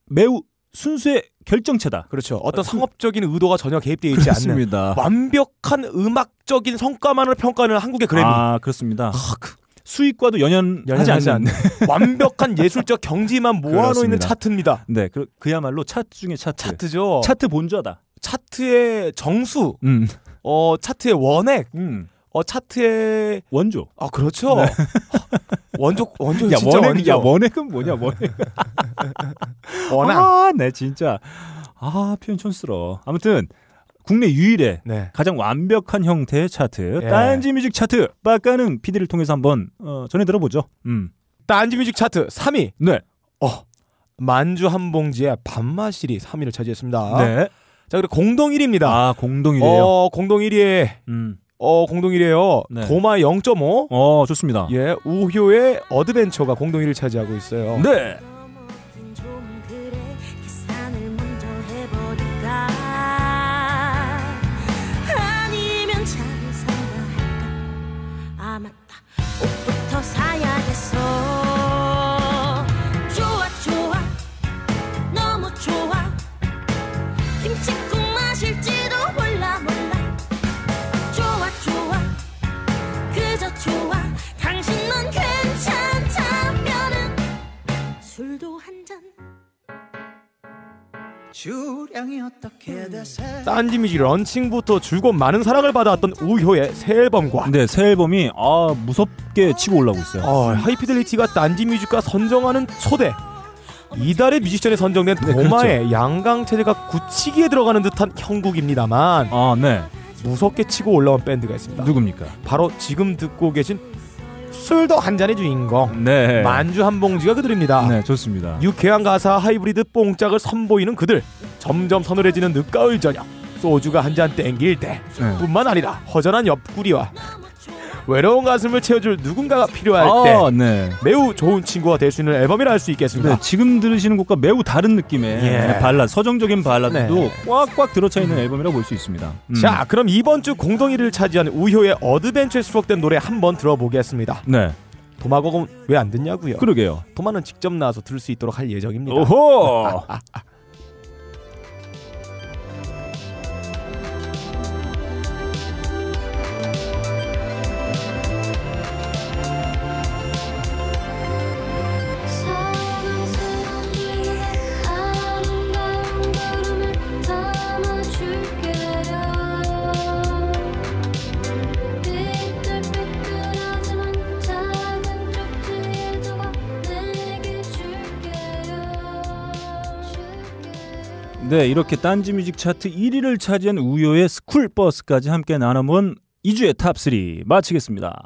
매우 순수의 결정체다. 그렇죠. 어떤 아, 그 상업적인 의도가 전혀 개입되어 있지 그렇습니다. 않는 완벽한 음악적인 성과만을 평가하는 한국의 그래미. 아 그렇습니다. 아, 그... 수익과도 연연 연연하지 않는, 않는. 완벽한 예술적 경지만 모아놓는 차트입니다. 네, 그, 그야말로 차트 중에 차트. 차트죠. 차트 본좌다. 차트의 정수, 음. 어 차트의 원액, 음. 어 차트의 원조. 아 그렇죠. 네. 원조 원조 야, 진짜 원액, 원조. 야 원액은 뭐냐 원액. 원악. 아네 진짜 아 표현 촌스러워. 아무튼 국내 유일의 네. 가장 완벽한 형태의 차트 예. 딴지 뮤직 차트 빠까는 피디를 통해서 한번 어, 전해 들어보죠. 음. 딴지 뮤직 차트 3위. 네. 어. 만주 한 봉지의 밥맛이 3위를 차지했습니다. 네. 자, 그리고 공동 1위입니다. 아, 공동 1위예요. 어, 공동 1위에 음. 어, 공동 1위에요. 네. 도마 0.5. 어, 좋습니다. 예, 우효의 어드벤처가 공동 1위를 차지하고 있어요. 네. 음. 딴지뮤직 런칭부터 줄곧 많은 사랑을 받아왔던 우효의 새 앨범과 네, 새 앨범이 아 무섭게 치고 올라오고 있어요. 어, 하이피델리티가 딴지뮤직과 선정하는 초대 이달의 뮤지션에 선정된 네, 그렇죠. 도마의 그렇죠. 양강 체제가 굳히기에 들어가는 듯한 형국입니다만 아, 네. 무섭게 치고 올라온 밴드가 있습니다. 누굽니까? 바로 지금 듣고 계신 술도 한 잔의 주인공 네. 만주 한 봉지가 그들입니다. 네, 좋습니다. 유쾌한 가사 하이브리드 뽕짝을 선보이는 그들 점점 서늘해지는 늦가을 저녁 소주가 한 잔 땡길 때뿐만 네. 아니라 허전한 옆구리와 외로운 가슴을 채워줄 누군가가 필요할 아, 때 네. 매우 좋은 친구가 될 수 있는 앨범이라 할 수 있겠습니다. 네, 지금 들으시는 곡과 매우 다른 느낌의 예. 네, 발라 서정적인 발라드도 네. 꽉꽉 들어차 있는 음. 앨범이라고 볼 수 있습니다. 음. 자, 그럼 이번 주 공동 1위를 차지한 우효의 어드벤처에 수록된 노래 한번 들어보겠습니다. 네. 도마곡은 왜 안 듣냐고요? 그러게요. 도마는 직접 나와서 들을 수 있도록 할 예정입니다. 오호! 네, 이렇게 딴지 뮤직 차트 1위를 차지한 우효의 스쿨버스까지 함께 나눠본 2주의 탑 3 마치겠습니다.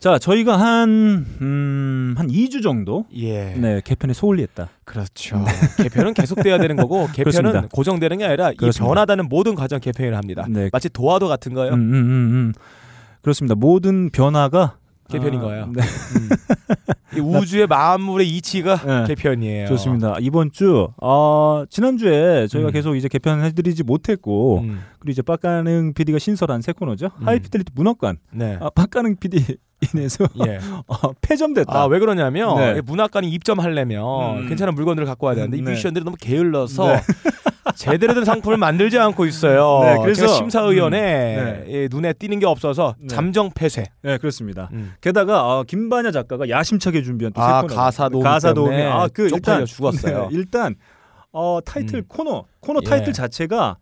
자, 저희가 한, 음, 한 2주 정도? 예. 네, 개편에 소홀히 했다. 그렇죠. 네. 개편은 계속돼야 되는 거고, 개편은 그렇습니다. 고정되는 게 아니라 그렇습니다. 이 변화되는 모든 과정 개편을 합니다. 네. 마치 도화도 같은 거요. 예 음, 음, 음, 음. 그렇습니다. 모든 변화가 개편인 아, 거예요. 네. 음. 이 우주의 만물의 이치가 네. 개편이에요. 좋습니다. 이번 주 어, 지난 주에 저희가 음. 계속 이제 개편해드리지 못했고 음. 그리고 이제 빡가능 PD가 신설한 새 코너죠. 음. 하이피델리티 문학관. 네. 아, 빡가능 PD 인해서 예. 어, 폐점됐다. 아, 왜 그러냐면 네. 문학관이 입점하려면 음. 괜찮은 물건들을 갖고 와야 되는데 음, 네. 이 뮤지션들이 너무 게을러서 네. 제대로 된 상품을 만들지 않고 있어요. 네, 그래서 심사위원회 음, 네. 예, 눈에 띄는 게 없어서 네. 잠정 폐쇄. 네, 그렇습니다. 음. 게다가 어, 김반야 작가가 야심차게 준비한 또새 아, 코너. 가사 도움 네, 가사 도움이 아그 일단 죽었어요. 일단 어, 타이틀 음. 코너 코너 예. 타이틀 자체가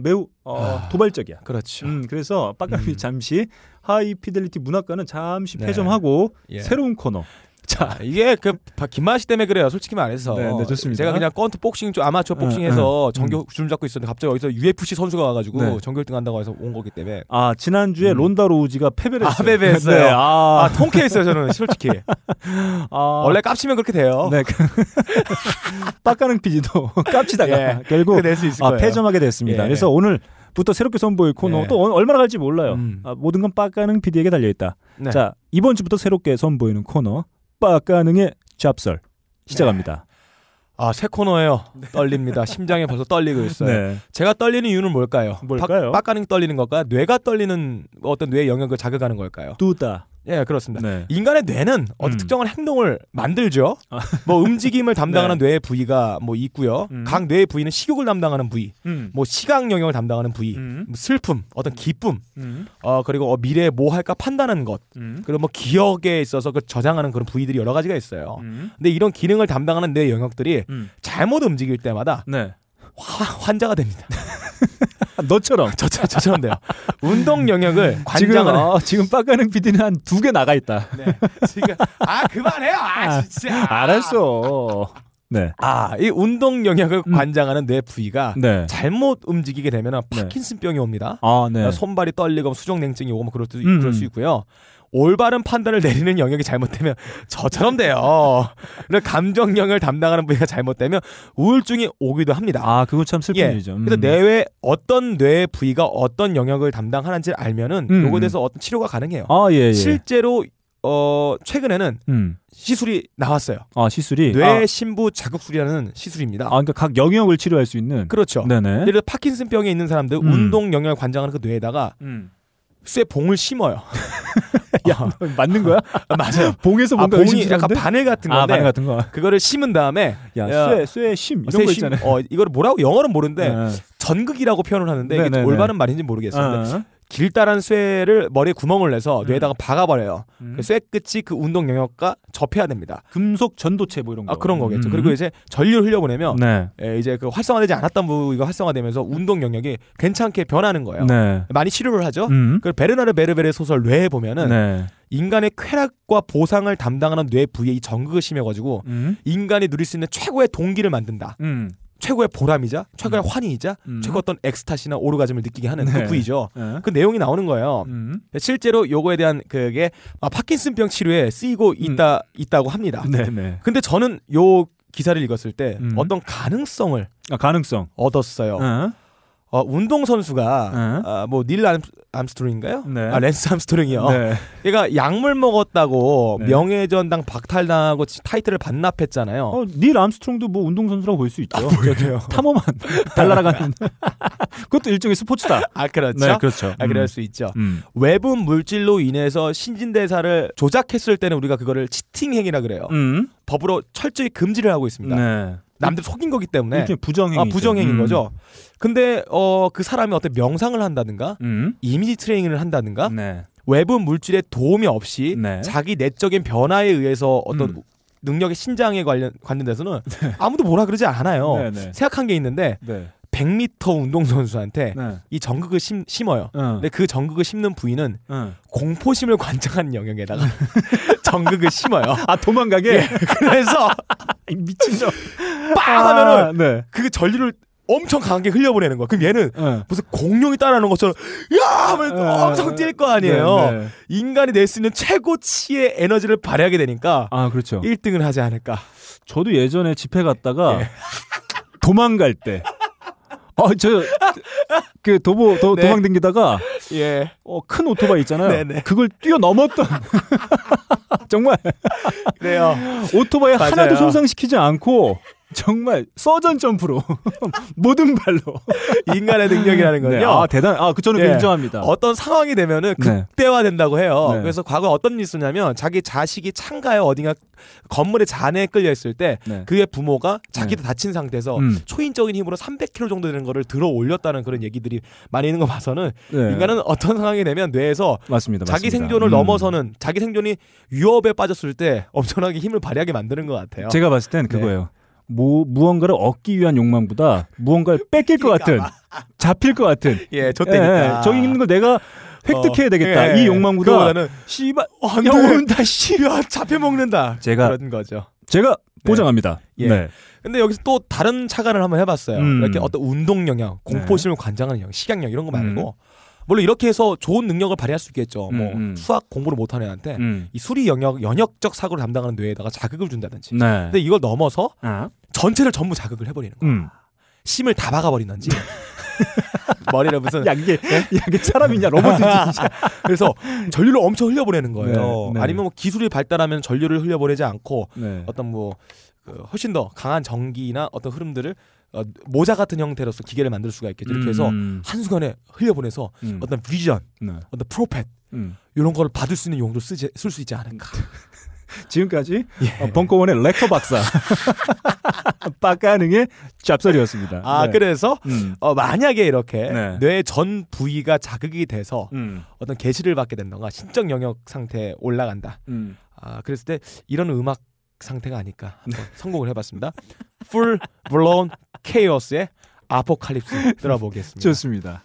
매우 어, 아, 도발적이야. 그렇죠. 음, 그래서 빡감이 음. 잠시 하이피델리티 문학과는 잠시 네. 폐점하고 예. 새로운 코너 자 이게 그 김만아 씨 때문에 그래요. 솔직히 말해서. 네, 네 좋습니다. 제가 그냥 건트 복싱 좀 아마추어 네, 복싱해서 네. 정규 줄 음. 잡고 있었는데 갑자기 여기서 UFC 선수가 와가지고 네. 정규 1등 한다고 해서 온 거기 때문에. 아 지난주에 음. 론다 로우지가 패배를 아, 했어요. 아 패배했어요. 네, 아. 아 통쾌했어요 저는 솔직히. 아. 원래 깝치면 그렇게 돼요. 네. 그 빡가는 피지도 깝치다가 예, 결국 낼수 있을 아, 거예요. 패점하게 됐습니다. 예. 그래서 오늘 부터 새롭게 선보일 코너 네. 또 얼마나 갈지 몰라요. 음. 아, 모든 건 빡가는 PD에게 달려 있다. 네. 자 이번 주부터 새롭게 선보이는 코너 빡가능의 잡설 시작합니다. 네. 아, 새 코너예요. 네. 떨립니다. 심장에 벌써 떨리고 있어요. 네. 제가 떨리는 이유는 뭘까요? 뭘까요? 빡가능 떨리는 걸까요? 뇌가 떨리는 어떤 뇌 영역을 자극하는 걸까요? 두다. 예, 그렇습니다. 네. 인간의 뇌는 어떤 음. 특정한 행동을 만들죠. 아. 뭐 움직임을 담당하는 네. 뇌의 부위가 뭐 있고요. 음. 각 뇌의 부위는 식욕을 담당하는 부위, 음. 뭐 시각 영역을 담당하는 부위, 음. 뭐 슬픔, 어떤 기쁨, 음. 어 그리고 어, 미래에 뭐 할까 판단하는 것, 음. 그리고 뭐 기억에 있어서 그 저장하는 그런 부위들이 여러 가지가 있어요. 근데 이런 기능을 담당하는 뇌 영역들이 잘못 움직일 때마다 네. 화, 환자가 됩니다. 아, 너처럼 저, 저, 저처럼 돼요. 운동 영역을 관장하는 지금, 어, 어 지금 빠가는 PD는 한 두 개 나가 있다. 네. 지금 아 그만해요. 아, 아 진짜. 알았어. 네. 아, 이 운동 영역을 음. 관장하는 뇌 부위가 네. 잘못 움직이게 되면 네. 파킨슨병이 옵니다. 아, 네. 손발이 떨리고 수족냉증이 오고 뭐 그럴, 수, 음. 그럴 수 음. 있고요. 올바른 판단을 내리는 영역이 잘못되면 저처럼 돼요. 감정영역을 담당하는 부위가 잘못되면 우울증이 오기도 합니다. 아, 그거 참 슬픈 예. 일이죠. 음. 그래서 뇌의 어떤 뇌 부위가 어떤 영역을 담당하는지를 알면은 음. 요거에 음. 대해서 어떤 치료가 가능해요. 아, 예, 예. 실제로 어 최근에는 음. 시술이 나왔어요. 아 시술이 뇌 아. 신부 자극술이라는 시술입니다. 아 그러니까 각 영역을 치료할 수 있는. 그렇죠. 네네. 예를 들어 파킨슨병에 있는 사람들 음. 운동 영역을 관장하는 그 뇌에다가 음. 쇠 봉을 심어요. 야, 어. 맞는 거야? 아, 맞아요. 봉에서 뭔가 아, 봉이 약간 바늘 같은 아, 건데. 아, 바늘 같은 거. 그거를 심은 다음에 야, 야 쇠, 쇠 심. 이런 쇠거 있잖아요. 어, 이거를 뭐라고 영어는 모르는데 네. 전극이라고 표현을 하는데 이게 네, 네, 올바른 네. 말인지 모르겠어요. 길다란 쇠를 머리에 구멍을 내서 네. 뇌에다가 박아버려요. 음. 그쇠 끝이 그 운동 영역과 접해야 됩니다. 금속 전도체 뭐 이런 아, 거. 아 그런 거겠죠. 음. 그리고 이제 전류 를 흘려보내면 네. 예, 이제 그 활성화되지 않았던 부위가 활성화되면서 운동 영역이 괜찮게 변하는 거예요. 네. 많이 치료를 하죠. 음. 그 베르나르 베르베르 의 소설 뇌에 보면은 네. 인간의 쾌락과 보상을 담당하는 뇌 부위의 이 정극을 심해가지고 음. 인간이 누릴 수 있는 최고의 동기를 만든다. 음. 최고의 보람이자 최고의 음. 환희이자 음. 최고 어떤 엑스타시나 오르가즘을 느끼게 하는 그 네. 그 부위죠. 네. 그 내용이 나오는 거예요. 음. 네, 실제로 요거에 대한 그게 아, 파킨슨병 치료에 쓰이고 있다 있다고 합니다. 네, 네, 근데 저는 요 기사를 읽었을 때 어떤 가능성을 아, 가능성 얻었어요. 네. 어, 운동선수가 어, 네. 아, 뭐닐 암스트롱인가요? 네. 아, 랜스 암스트롱이요. 네. 얘가 약물 먹었다고 네. 명예전당 박탈당하고 타이틀을 반납했잖아요. 어, 닐 암스트롱도 뭐 운동선수라고 볼 수 있죠. 아, 저기요. 탐험한 달나라가는 그것도 일종의 스포츠다. 아 그렇죠. 네, 그렇죠. 아 그럴 음. 수 있죠. 음. 외부 물질로 인해서 신진대사를 조작했을 때는 우리가 그거를 치팅 행위라 그래요. 음. 법으로 철저히 금지를 하고 있습니다. 네. 남들 속인 거기 때문에 부정행위 아, 부정행인 음. 거죠. 근데 어 그 사람이 어떤 명상을 한다든가 음. 이미지 트레이닝을 한다든가 네. 외부 물질의 도움이 없이 네. 자기 내적인 변화에 의해서 어떤 음. 능력의 신장에 관련 관련돼서는 네. 아무도 뭐라 그러지 않아요. 네, 네. 생각한 게 있는데 네. 100m 운동선수한테 네. 이 정극을 심, 심어요. 응. 네. 근데 그 정극을 심는 부위는 응. 네. 공포심을 관장한 영역에다가 정극을 심어요. 아 도망가게. 예, 그래서 미친죠빵 아, 하면은 네. 그 전류를 엄청 강하게 흘려보내는 거야. 그럼 얘는 네. 무슨 공룡이 따라하는 것처럼 야 하면 네. 엄청 뛸 거 아니에요. 네, 네. 인간이 낼 수 있는 최고치의 에너지를 발휘하게 되니까 아 그렇죠. 1등을 하지 않을까. 저도 예전에 집회 갔다가 예. 도망갈 때 어, 저, 그 도보, 도, 네. 도망댕기다가, 예. 어, 큰 오토바이 있잖아요. 네네. 네. 그걸 뛰어넘었던. 정말. 그래요. 오토바이 맞아요. 하나도 손상시키지 않고, 정말 서전 점프로 모든 발로 인간의 능력이라는 건요. 네, 아 대단. 아그 저는 예. 인정합니다. 어떤 상황이 되면은 네. 극대화 된다고 해요. 네. 그래서 과거 어떤 일있었냐면 자기 자식이 창가에 어딘가 건물의 잔에 끌려 있을 때 네. 그의 부모가 자기도 네. 다친 상태에서 음. 초인적인 힘으로 300kg 정도 되는 거를 들어 올렸다는 그런 얘기들이 많이 있는 거 봐서는 네. 인간은 어떤 상황이 되면 뇌에서 맞습니다, 맞습니다. 자기 생존을 음. 넘어서는 자기 생존이 위협에 빠졌을 때 엄청나게 힘을 발휘하게 만드는 것 같아요. 제가 봤을 땐 그거예요. 뭐, 무언가를 얻기 위한 욕망보다 무언가를 뺏길 것 같은 잡힐 것 같은 예, 저 예, 때니까 예, 예, 저기 있는 걸 내가 획득해야 어, 되겠다. 예, 이 예. 욕망보다 씨발 영혼 다 씨야 잡혀 먹는다. 제가 그런 거죠. 제가 네. 보장합니다. 예. 네. 근데 여기서 또 다른 차관을 한번 해봤어요. 음. 이렇게 어떤 운동 영향, 공포심을 네. 관장하는 영향, 식양력 이런 거 말고 음. 물론 이렇게 해서 좋은 능력을 발휘할 수 있겠죠. 뭐 음, 음. 수학 공부를 못하는 애한테 음. 이 수리 영역 연역적 사고를 담당하는 뇌에다가 자극을 준다든지. 네. 근데 이걸 넘어서 아. 전체를 전부 자극을 해버리는 거야. 음. 심을 다 박아버린다든지. 머리를 무슨 야 이게 네? 야 이게 사람이냐 로봇이지 그래서 전류를 엄청 흘려보내는 거예요. 네, 네. 아니면 뭐 기술이 발달하면 전류를 흘려보내지 않고 네. 어떤 뭐그 훨씬 더 강한 전기나 어떤 흐름들을 어, 모자 같은 형태로서 기계를 만들 수가 있겠죠. 이렇게 해서 음. 한순간에 흘려보내서 음. 어떤 비전, 네. 어떤 프로펫 음. 이런 거를 받을 수 있는 용도 쓸수 있지 않을까. 지금까지 예. 어, 벙커원의 레터 박사 빡가능의 짭설이었습니다. 아 네. 그래서 음. 어, 만약에 이렇게 네. 뇌전 부위가 자극이 돼서 음. 어떤 개시를 받게 된다가 신적 영역 상태에 올라간다. 음. 아 그랬을 때 이런 음악 상태가 아닐까 한번 성공을 해봤습니다. Full Blown Chaos의 아포칼립스 들어보겠습니다. 좋습니다.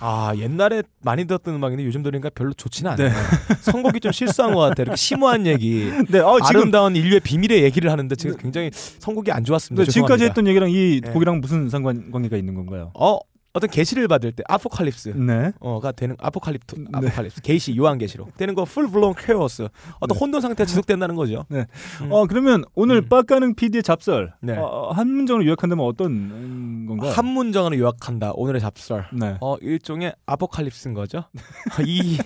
아 옛날에 많이 들었던 음악인데 요즘 들으니까 별로 좋지는 않아요. 네. 선곡이 좀 실수한 것 같아. 요 이렇게 심오한 얘기, 네, 어, 지금 다운 인류의 비밀의 얘기를 하는데 지금 네. 굉장히 선곡이 안 좋았습니다. 네, 지금까지 했던 얘기랑 이 네. 곡이랑 무슨 상관관계가 있는 건가요? 어 어떤 계시를 받을 때 아포칼립스 네. 어가 되는 아포칼립토 네. 아포칼립스 계시 요한 계시로 되는 거 풀 블론 케어스 어떤 네. 혼돈 상태가 지속된다는 거죠. 네. 음. 어 그러면 오늘 빡가는 음. PD의 잡설 네. 어, 어, 한 문장으로 요약한다면 어떤 건가? 한 문장으로 요약한다 오늘의 잡설. 네. 어 일종의 아포칼립스인 거죠. 이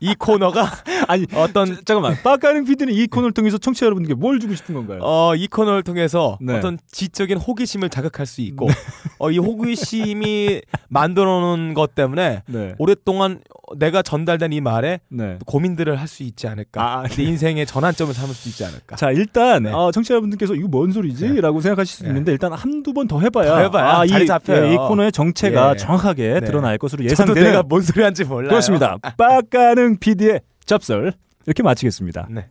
이 코너가 아니 어떤 자, 잠깐만 빠까는 PD는 이 코너를 통해서 청취자 여러분께 뭘 주고 싶은 건가요? 어, 이 코너를 통해서 네. 어떤 지적인 호기심을 자극할 수 있고 네. 어, 이 호기심이 만들어 놓은 것 때문에 네. 오랫동안 내가 전달된 이 말에 네. 고민들을 할 수 있지 않을까 아, 네. 내 인생의 전환점을 삼을 수 있지 않을까 자 일단 네. 어, 청취자 여러분들께서 이거 뭔 소리지? 라고 생각하실 수 있는데 일단 한두 번 더 해봐야, 더 해봐야 아, 이, 예, 이, 코너의 정체가 예. 정확하게 드러날 것으로 예상되는 저 내가 뭔 소리 한지 몰라 그렇습니다 빠까는 최영 PD의 잡설 이렇게 마치겠습니다. 네.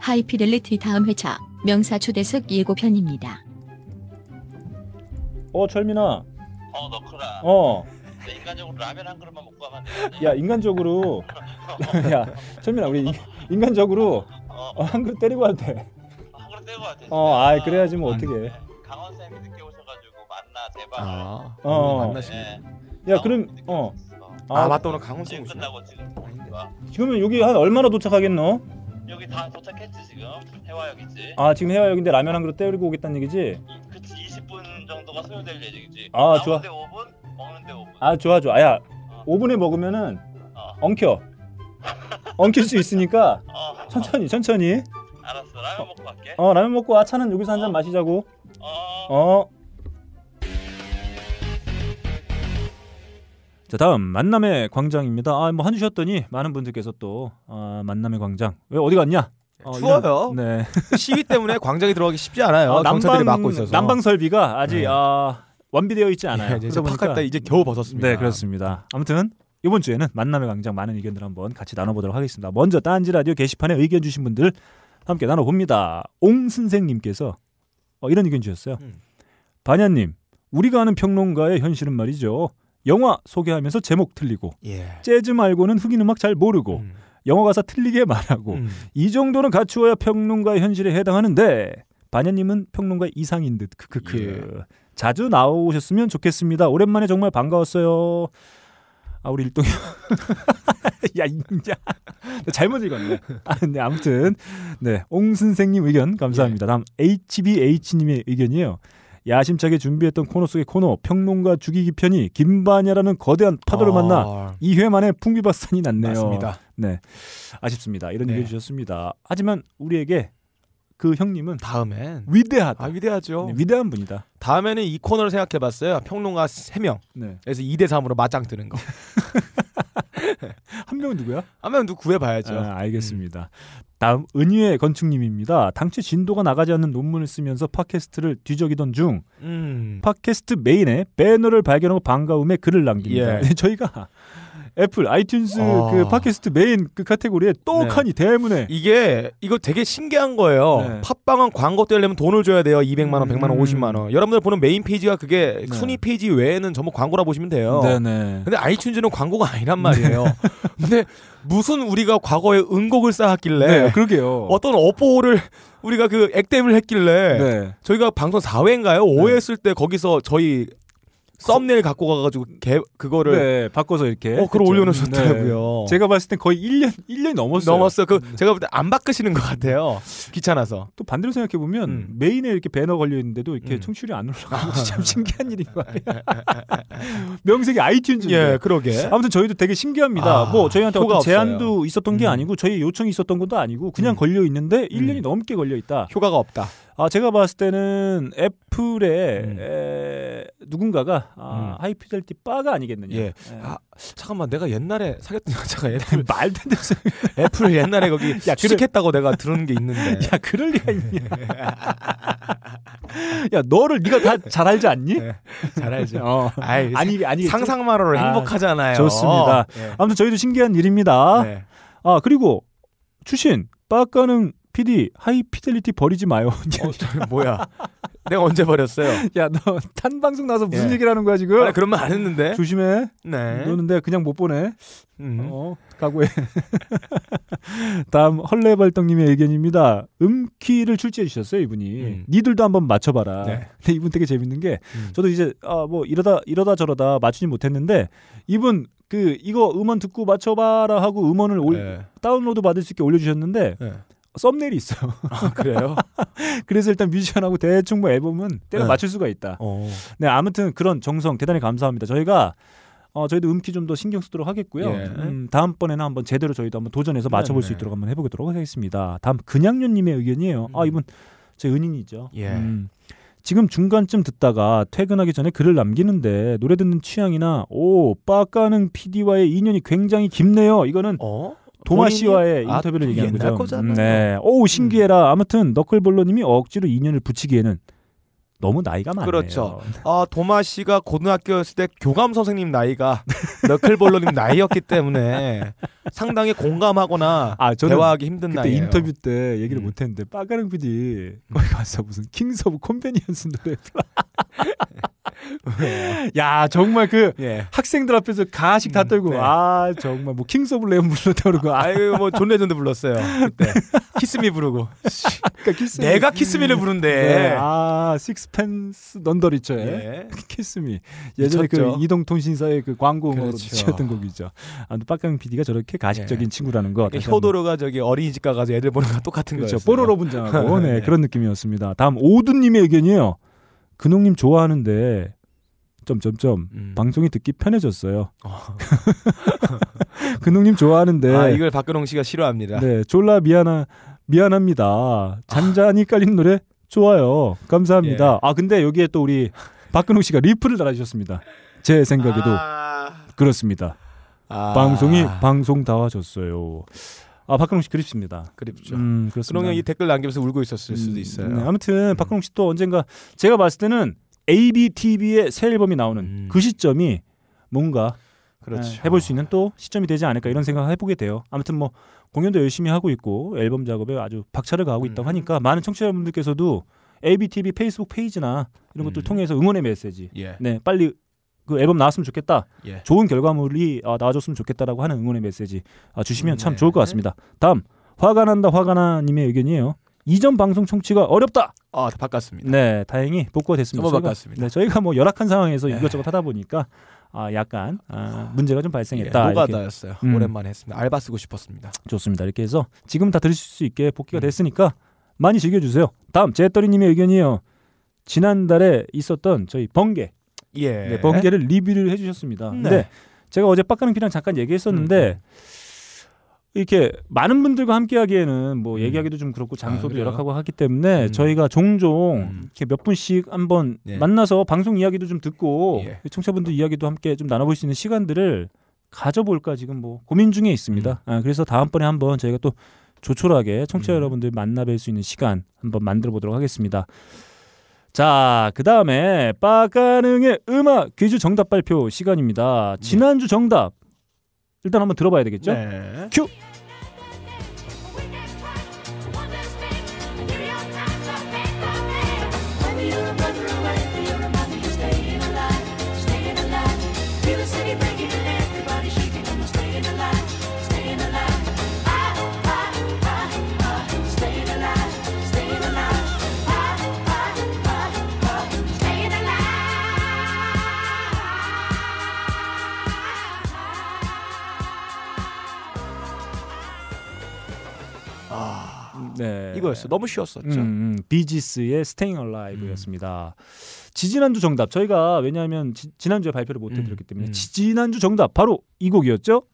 하이피델리티 다음 회차 명사 초대석 예고편입니다. 어 철민아. 어 너클아. 어. 인간적으로 라면 한 그릇만 먹고 가면 야 인간적으로. 야 철민아 우리 인, 간적으로한 어, 그릇 때리고 와도 돼. 한 그릇 때리고 와도 돼. 어아 어, 그래야지 뭐 어떻게. 네, 강원 쌤이 늦게 오셔가지고 만나 대박. 아, 어 만나시. 네. 야 그럼 어. 어. 아, 아, 맞다 오늘 강원성 오시네. 끝나고 지금 오는 거야. 지 여기 한 얼마나 도착하겠노? 여기 다 도착했지 지금 해화역이지. 아 지금 해화역인데 라면 한 그릇 때리고 오겠다는 얘기지? 음, 그치 20분 정도가 소요될 예정이지. 아, 좋아. 데 5분, 먹는데 5분. 아 좋아 좋아 야 어. 5분에 먹으면은 어. 엉켜 엉킬 수 있으니까 어, 천천히 천천히 알았어. 라면 먹고 갈게. 어 라면 먹고 아차는 여기서 한잔 어. 마시자고 어. 어자 다음 만남의 광장입니다. 아뭐한 주셨더니 많은 분들께서 또 아, 만남의 광장 왜 어디 갔냐? 네, 어, 추워요. 이런, 네. 그 시위 때문에 광장에 들어가기 쉽지 않아요. 어, 난방, 막고 있어서 난방 설비가 아직 네. 아, 완비되어 있지 않아요. 예, 이제 바깥다 이제 겨우 벗었습니다. 네 그렇습니다. 아무튼 이번 주에는 만남의 광장 많은 의견들 한번 같이 나눠보도록 하겠습니다. 먼저 딴지 라디오 게시판에 의견 주신 분들 함께 나눠봅니다. 옹 선생님께서 어, 이런 의견 주셨어요. 음. 반야님 우리가 아는 평론가의 현실은 말이죠. 영화 소개하면서 제목 틀리고 예. 재즈 말고는 흑인 음악 잘 모르고 음. 영화 가사 틀리게 말하고 음. 이 정도는 갖추어야 평론가의 현실에 해당하는데 반현님은 평론가 이상인 듯 크크크 예. 자주 나오셨으면 좋겠습니다. 오랜만에 정말 반가웠어요. 아 우리 일동이 야 인자 잘못 읽었네. 아, 네 아무튼 네 옹 선생님 의견 감사합니다. 예. 다음 HBH 님의 의견이에요. 야심차게 준비했던 코너 속의 코너 평론가 죽이기 편이 김바냐라는 거대한 파도를 어... 만나 2회 만에 풍비박산이 났네요. 맞습니다. 네, 아쉽습니다. 이런 네. 얘기 주셨습니다. 하지만 우리에게 그 형님은 다음엔 위대하다. 아, 위대하죠. 네, 위대한 분이다. 다음에는 이 코너를 생각해봤어요. 평론가 3명. 네. 그래서 2대 3으로 맞짱 뜨는 거. 한 명은 누구야? 한 명은 누구 구해봐야죠. 아, 알겠습니다. 음. 다음 은유의 건축님입니다. 당최 진도가 나가지 않는 논문을 쓰면서 팟캐스트를 뒤적이던 중 음. 팟캐스트 메인에 배너를 발견하고 반가움에 글을 남깁니다. 예. 저희가 애플 아이튠즈 아. 어. 그 팟캐스트 메인 그 카테고리에 똑하니 네. 대문에 이게 이거 되게 신기한 거예요. 네. 팟빵은 광고 때려면 돈을 줘야 돼요. 200만 원, 100만 음. 원, 50만 원. 여러분들 보는 메인 페이지가 그게 네. 순위 페이지 외에는 전부 광고라 보시면 돼요. 네네. 근데 아이튠즈는 광고가 아니란 말이에요. 네. 근데 무슨 우리가 과거에 은곡을 쌓았길래 네, 그러게요. 어떤 어포를 우리가 그 액땜을 했길래 네. 저희가 방송 4회인가요? 5회 네. 했을 때 거기서 저희 썸네일 갖고 가가지고 개 그거를 네, 바꿔서 이렇게 어 그걸 올려놓으셨더라고요. 네. 제가 봤을 땐 거의 1년 1년 넘었어요. 넘었어. 그 음. 제가 볼 때 안 바꾸시는 것 같아요. 귀찮아서. 또 반대로 생각해 보면 음. 메인에 이렇게 배너 걸려 있는데도 이렇게 음. 청취율이 안 올라가고 참 신기한 일인 거예요. 명색이 아이튠즈. 예, 그러게. 아무튼 저희도 되게 신기합니다. 아, 뭐 저희한테 어떤 제한도 없어요. 있었던 게 음. 아니고 저희 요청이 있었던 것도 아니고 그냥 음. 걸려 있는데 1년이 넘게 걸려 있다. 효과가 없다. 아 제가 봤을 때는 애플의 음. 에, 누군가가 아, 음. 하이피델티 바가 아니겠느냐. 예. 예. 아 잠깐만 내가 옛날에 사귀었던 여자가 애플 말도 안 되는 애플 옛날에 거기 야, 취직했다고 내가 들은 게 있는데. 야 그럴 리가 있냐. 야 너를 네가 다 잘 알지 않니? 네, 잘 알죠. 어. 아이, 아니 아니 상상만으로 아, 행복하잖아요. 좋습니다. 예. 아무튼 저희도 신기한 일입니다. 네. 아 그리고 출신빠까는 PD 하이 피델리티 버리지 마요. 어, 뭐야? 내가 언제 버렸어요? 야 너 탄 방송 나서 무슨 예. 얘기를 하는 거야 지금? 아, 그런 말 안 했는데. 조심해. 네. 너는 데 그냥 못 보내. 음. 어 각오해. 다음 헐레발떡님의 의견입니다. 음키를 출제해 주셨어요 이분이. 음. 니들도 한번 맞춰봐라. 네. 근데 이분 되게 재밌는 게 음. 저도 이제 아뭐 이러다 이러다 저러다 맞추지 못했는데 이분 그 이거 음원 듣고 맞춰봐라 하고 음원을 올, 네. 다운로드 받을 수 있게 올려주셨는데. 네. 썸네일이 있어요. 아, 그래요? 그래서 일단 뮤지션하고 대충 뭐 앨범은 때려 네. 맞출 수가 있다. 어. 네, 아무튼 그런 정성 대단히 감사합니다. 저희가 어, 저희도 음키 좀 더 신경 쓰도록 하겠고요. 예. 음, 다음번에는 한번 제대로 저희도 한번 도전해서 네, 맞춰볼 네네. 수 있도록 한번 해보도록 하겠습니다. 다음 근양료님의 의견이에요. 아, 음. 아 이분 제 은인이죠. 예. 음, 지금 중간쯤 듣다가 퇴근하기 전에 글을 남기는데 노래 듣는 취향이나 오 빠까는 PD와의 인연이 굉장히 깊네요. 이거는 어? 도마 씨와의 아, 인터뷰를 얘기한 거죠. 거잖아요. 음, 네. 오 신기해라. 아무튼 너클볼로님이 억지로 인연을 붙이기에는 너무 나이가 많아요. 그렇죠. 아, 도마 씨가 고등학교였을 때 교감 선생님 나이가 너클볼러님 나이였기 때문에 상당히 공감하거나 아, 대화하기 힘든 그때 나이예요. 인터뷰 때 얘기를 음. 못했는데 빠가릉 PD 음. 거기 가서 무슨 킹스 오브 컴베니언스 노래 야 정말 그 예. 학생들 앞에서 가식 다 음, 떨고 음, 네. 아 정말 뭐 킹스 오브 레온 불렀다 그러고 아유 뭐존 레전드 불렀어요 그때 키스미 부르고 그러니까 키스미. 내가 음. 키스미를 부른데 네. 아 식스 텐스 넌더리처의 예. 키스미 예전에 그 미쳤죠. 그 이동통신사의 그 광고 음으로 그렇던 곡이죠. 아, 빡강 PD가 저렇게 가식적인 예. 친구라는 것. 그러니까 효도로가 저기 어린이집가 가서 애들 보는 거 똑같은 거죠. 그렇죠. 뽀로로 분장하고 네, 네, 그런 느낌이었습니다. 다음 오두님의 의견이에요. 근홍님 좋아하는데 점점점 음. 방송이 듣기 편해졌어요. 어. 근홍님 좋아하는데 아 이걸 박근홍 씨가 싫어합니다. 네 졸라 미안하 미안합니다. 잔잔히 깔린 노래 좋아요. 감사합니다. 예. 아 근데 여기에 또 우리 박근홍 씨가 리플을 달아주셨습니다. 제 생각에도 아... 그렇습니다. 아... 방송이 방송 다와졌어요. 아 박근홍 씨 그립습니다. 그립죠. 음, 그렇습니다. 형이 댓글 남기면서 울고 있었을 음, 수도 있어요. 네, 아무튼 음. 박근홍 씨 또 언젠가 제가 봤을 때는 ABTV의 새 앨범이 나오는 음. 그 시점이 뭔가 그렇죠. 네, 해볼 수 있는 또 시점이 되지 않을까 이런 생각을 해보게 돼요. 아무튼 뭐 공연도 열심히 하고 있고 앨범 작업에 아주 박차를 가하고 있다고 음. 하니까 많은 청취자분들께서도 ABTV 페이스북 페이지나 이런 것들 음. 통해서 응원의 메시지, 예. 네 빨리 그 앨범 나왔으면 좋겠다, 예. 좋은 결과물이 아, 나와줬으면 좋겠다라고 하는 응원의 메시지 아, 주시면 참 네. 좋을 것 같습니다. 다음 화가 난다 화가 나님의 의견이에요. 이전 방송 청취가 어렵다. 아 바꿨습니다. 네, 다행히 복구가 됐습니다. 저희가, 바꿨습니다. 네, 저희가 뭐 열악한 상황에서 네. 이것저것 하다 보니까 아, 약간 아, 아, 문제가 좀 발생했다. 예, 노가다였어요. 음. 오랜만에 했습니다. 알바 쓰고 싶었습니다. 좋습니다. 이렇게 해서 지금 다 들으실 수 있게 복귀가 음. 됐으니까 많이 즐겨주세요. 다음 제떨이님의 의견이에요. 지난달에 있었던 저희 번개, 예. 네, 번개를 리뷰를 해주셨습니다. 네. 근데 제가 어제 빡가는 피랑 잠깐 얘기했었는데. 음. 음. 이렇게 많은 분들과 함께 하기에는 뭐 음. 얘기하기도 좀 그렇고 장소도 아, 열악하고 하기 때문에 음. 저희가 종종 음. 이렇게 몇 분씩 한번 네. 만나서 방송 이야기도 좀 듣고 예. 그 청취자분들 이야기도 함께 좀 나눠볼 수 있는 시간들을 가져볼까 지금 뭐 고민 중에 있습니다. 음. 아, 그래서 다음번에 한번 저희가 또 조촐하게 청취자 음. 여러분들 만나 뵐수 있는 시간 한번 만들어 보도록 하겠습니다. 자, 그 다음에 빠가능의 음악 퀴주 정답 발표 시간입니다. 네. 지난주 정답 일단 한번 들어봐야 되겠죠? 네. 큐! 네. 이거였어 너무 쉬웠었죠. 음, 음. 비지스의 스테잉 얼라이브였습니다. 음. 지지난주 정답 저희가 왜냐하면 지, 난주에 발표를 못 해드렸기 음, 때문에 음. 지지난주 정답 바로 이 곡이었죠.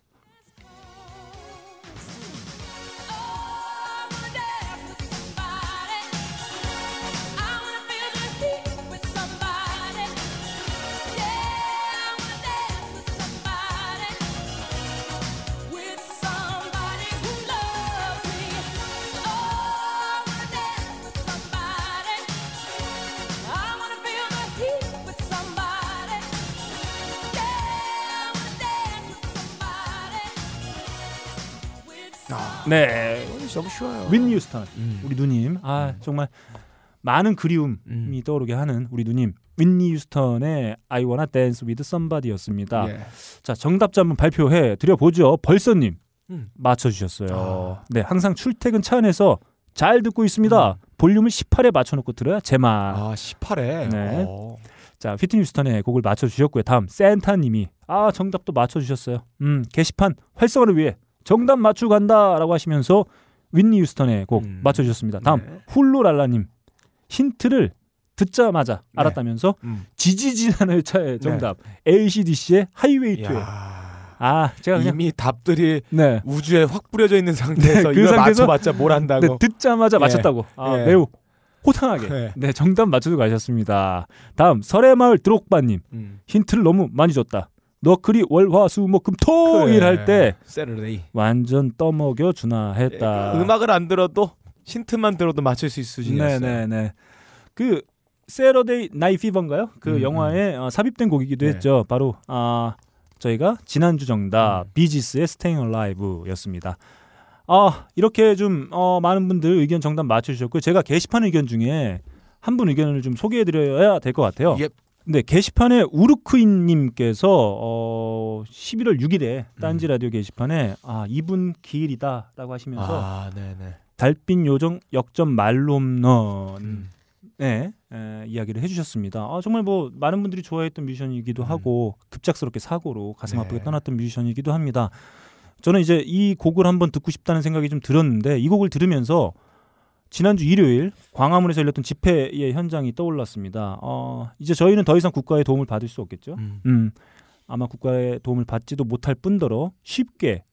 네. 너무 어, 쉬워요. 윈 유스턴 음. 우리 누님 아 음. 정말 많은 그리움이 음. 떠오르게 하는 우리 누님 윈니 유스턴의 I Wanna Dance With Somebody였습니다. 예. 자 정답자 한번 발표해 드려보죠. 벌써님 음. 맞춰주셨어요. 아. 네 항상 출퇴근 차 안에서 잘 듣고 있습니다. 음. 볼륨을 18에 맞춰놓고 들어야 제맛. 아 18에. 네. 오. 어. 자 휘트니 유스턴의 곡을 맞춰주셨고요. 다음 센타님이 아 정답도 맞춰주셨어요. 음 게시판 활성화를 위해 정답 맞추간다라고 하시면서 윈니 유스턴의 곡 음. 맞춰주셨습니다. 다음 네. 훌루랄라님 힌트를 듣자마자 네. 알았다면서 음. 지지지라 회차의 네. 정답 네. ACDC의 하이웨이 투아 제가 그냥, 이미 답들이 네. 우주에 확 뿌려져 있는 상태에서 네, 그 이걸 상태에서, 맞춰봤자 뭘 한다고 네, 듣자마자 예. 맞췄다고 아, 예. 매우 호탕하게 예. 네. 정답 맞춰서 가셨습니다. 다음 설의마을 드록바님 음. 힌트를 너무 많이 줬다. 너 그리 월화수목금토일 할 때 완전 떠먹여 주나 했다. 예, 그 음악을 안 들어도 힌트만 들어도 맞출 수 있을 수 네네네. 그 세러데이 나이피버인가요? 그 음, 음. 영화에 음. 어, 삽입된 곡이기도 네. 했죠. 바로 아 저희가 지난주 정답 음. 비지스의 스테잉 얼라이브였습니다. 아 이렇게 좀 어, 많은 분들 의견 정답 맞춰주셨고 제가 게시판 의견 중에 한 분 의견을 좀 소개해드려야 될 것 같아요. y 예. 네, 게시판에 우르크인님께서 어, 11월 6일에 음. 딴지 라디오 게시판에 아 이분 길이다라고 하시면서 아, 네네. 달빛 요정 역전 말롬넌 음. 네, 에, 이야기를 해주셨습니다. 아, 정말 뭐 많은 분들이 좋아했던 뮤지션이기도 음. 하고 급작스럽게 사고로 가슴 네. 아프게 떠났던 뮤지션이기도 합니다. 저는 이제 이 곡을 한번 듣고 싶다는 생각이 좀 들었는데 이 곡을 들으면서 지난주 일요일 광화문에서 열렸던 집회의 현장이 떠올랐습니다. 어, 이제 저희는 더 이상 국가의 도움을 받을 수 없겠죠. 음. 음. 아마 국가의 도움을 받지도 못할 뿐더러 쉽게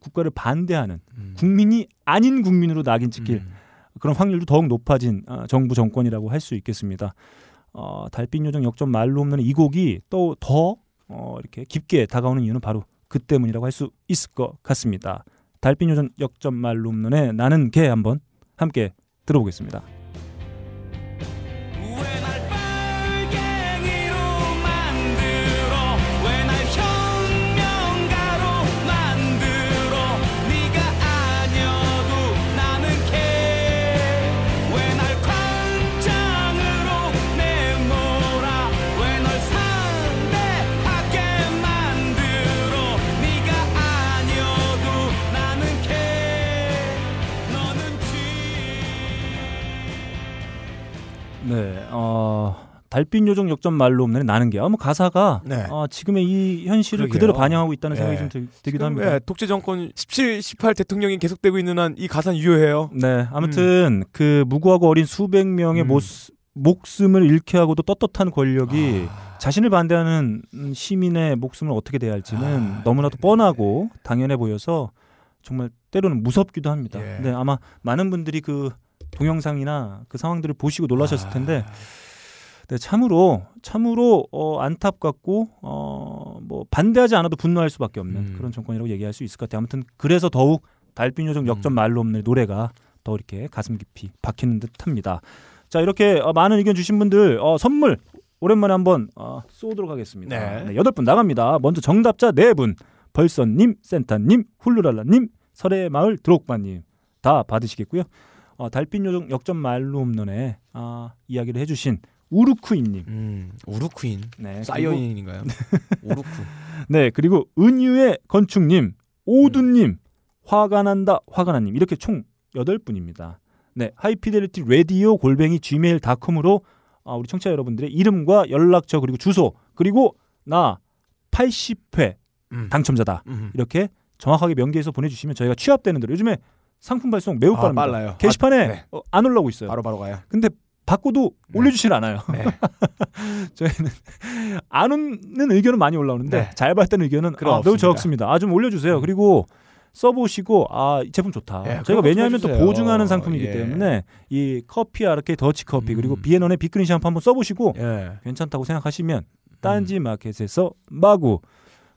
국가를 반대하는 음. 국민이 아닌 국민으로 낙인 찍힐 음. 그런 확률도 더욱 높아진 어, 정부 정권이라고 할 수 있겠습니다. 어, 달빛 요정 역전 말로 없는 이 곡이 또 더 어, 이렇게 깊게 다가오는 이유는 바로 그 때문이라고 할 수 있을 것 같습니다. 달빛 요정 역전 말로 없는의 나는 걔 한번 함께 들어보겠습니다. 달빛 요정 역전 말로 없는 나는 게 아무 뭐 가사가 네. 아, 지금의 이 현실을 그러게요. 그대로 반영하고 있다는 네. 생각이 네. 좀 들, 기도 합니다. 네, 독재 정권 17, 18 대통령이 계속되고 있는 한 이 가사는 유효해요. 네, 아무튼 음. 그 무고하고 어린 수백 명의 음. 모습 목숨을 잃게 하고도 떳떳한 권력이 아... 자신을 반대하는 시민의 목숨을 어떻게 대 할지는 아... 너무나도 네, 네, 뻔하고 당연해 보여서 정말 때로는 무섭기도 합니다. 예. 근 아마 많은 분들이 그 동영상이나 그 상황들을 보시고 놀라셨을 아. 텐데 아... 네, 참으로 참으로 어, 안타깝고 어, 뭐 반대하지 않아도 분노할 수밖에 없는 음. 그런 정권이라고 얘기할 수 있을 것 같아요. 아무튼 그래서 더욱 달빛 요정 역전 음. 말로 없는 노래가 더 이렇게 가슴 깊이 박히는 듯합니다. 자 이렇게 어, 많은 의견 주신 분들 어, 선물 오랜만에 한번 어, 쏘도록 하겠습니다. 네. 네, 8분 나갑니다. 먼저 정답자 4분 벌써님센터님 훌루랄라님, 설의 마을 드록바님 다 받으시겠고요. 어, 달빛 요정 역전 말로 없는의 어, 아, 이야기를 해주신 우루쿠인님. 음, 우루쿠인. 네, 사이언인인가요? 네. 우루쿠. 네, 그리고 은유의 건축님, 오두님, 음. 화가 난다, 화가 나님 이렇게 총 여덟 분입니다 네, 하이피델리티 레디오 골뱅이 gmail.com으로 아, 우리 청취자 여러분들의 이름과 연락처 그리고 주소 그리고 나 80회 음. 당첨자다 음. 이렇게 정확하게 명기해서 보내주시면 저희가 취합되는 대로 요즘에 상품 발송 매우 아, 빠릅니다. 빨라요. 게시판에 아, 네. 어, 안 올라오고 있어요. 바로 바로 가요. 근데 받고도 네. 올려주질 않아요. 네. 저희는 안 오는 의견은 많이 올라오는데 네. 잘봤다 의견은 아, 없습 적습니다. 아좀 올려주세요. 음. 그리고 써보시고 아 제품 좋다. 예, 저희가 왜냐하면 또 보증하는 상품이기 예. 때문에 이 커피 아르케 더치 커피 음. 그리고 비엔원의 비그린 샴푸 한번 써보시고 예. 괜찮다고 생각하시면 음. 딴지 마켓에서 마구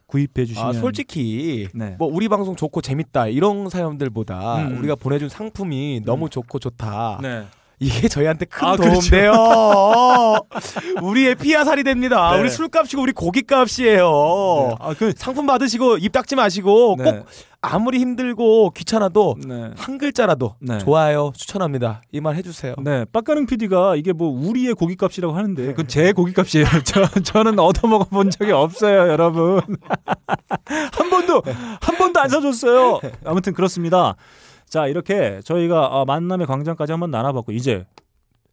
구입해 아, 주시면 아, 솔직히 네. 뭐 우리 방송 좋고 재밌다 이런 사연들보다 음. 음. 우리가 보내준 상품이 너무 좋고 좋다 네. 이게 저희한테 큰 아, 도움돼요. 그렇죠. 어. 우리의 피아살이 됩니다. 네. 우리 술값이고 우리 고기값이에요. 네. 아, 그... 상품 받으시고 입 닦지 마시고 네. 꼭 아무리 힘들고 귀찮아도 네. 한 글자라도 네. 좋아요 추천합니다. 이 말 해주세요. 네, 빡가능 PD가 이게 뭐 우리의 고기값이라고 하는데 네. 그건 제 고기값이에요. 저, 저는 얻어먹어 본 적이 없어요, 여러분. 한 번도 한 번도 안 사줬어요. 아무튼 그렇습니다. 자, 이렇게 저희가 어, 만남의 광장까지 한번 나눠봤고 이제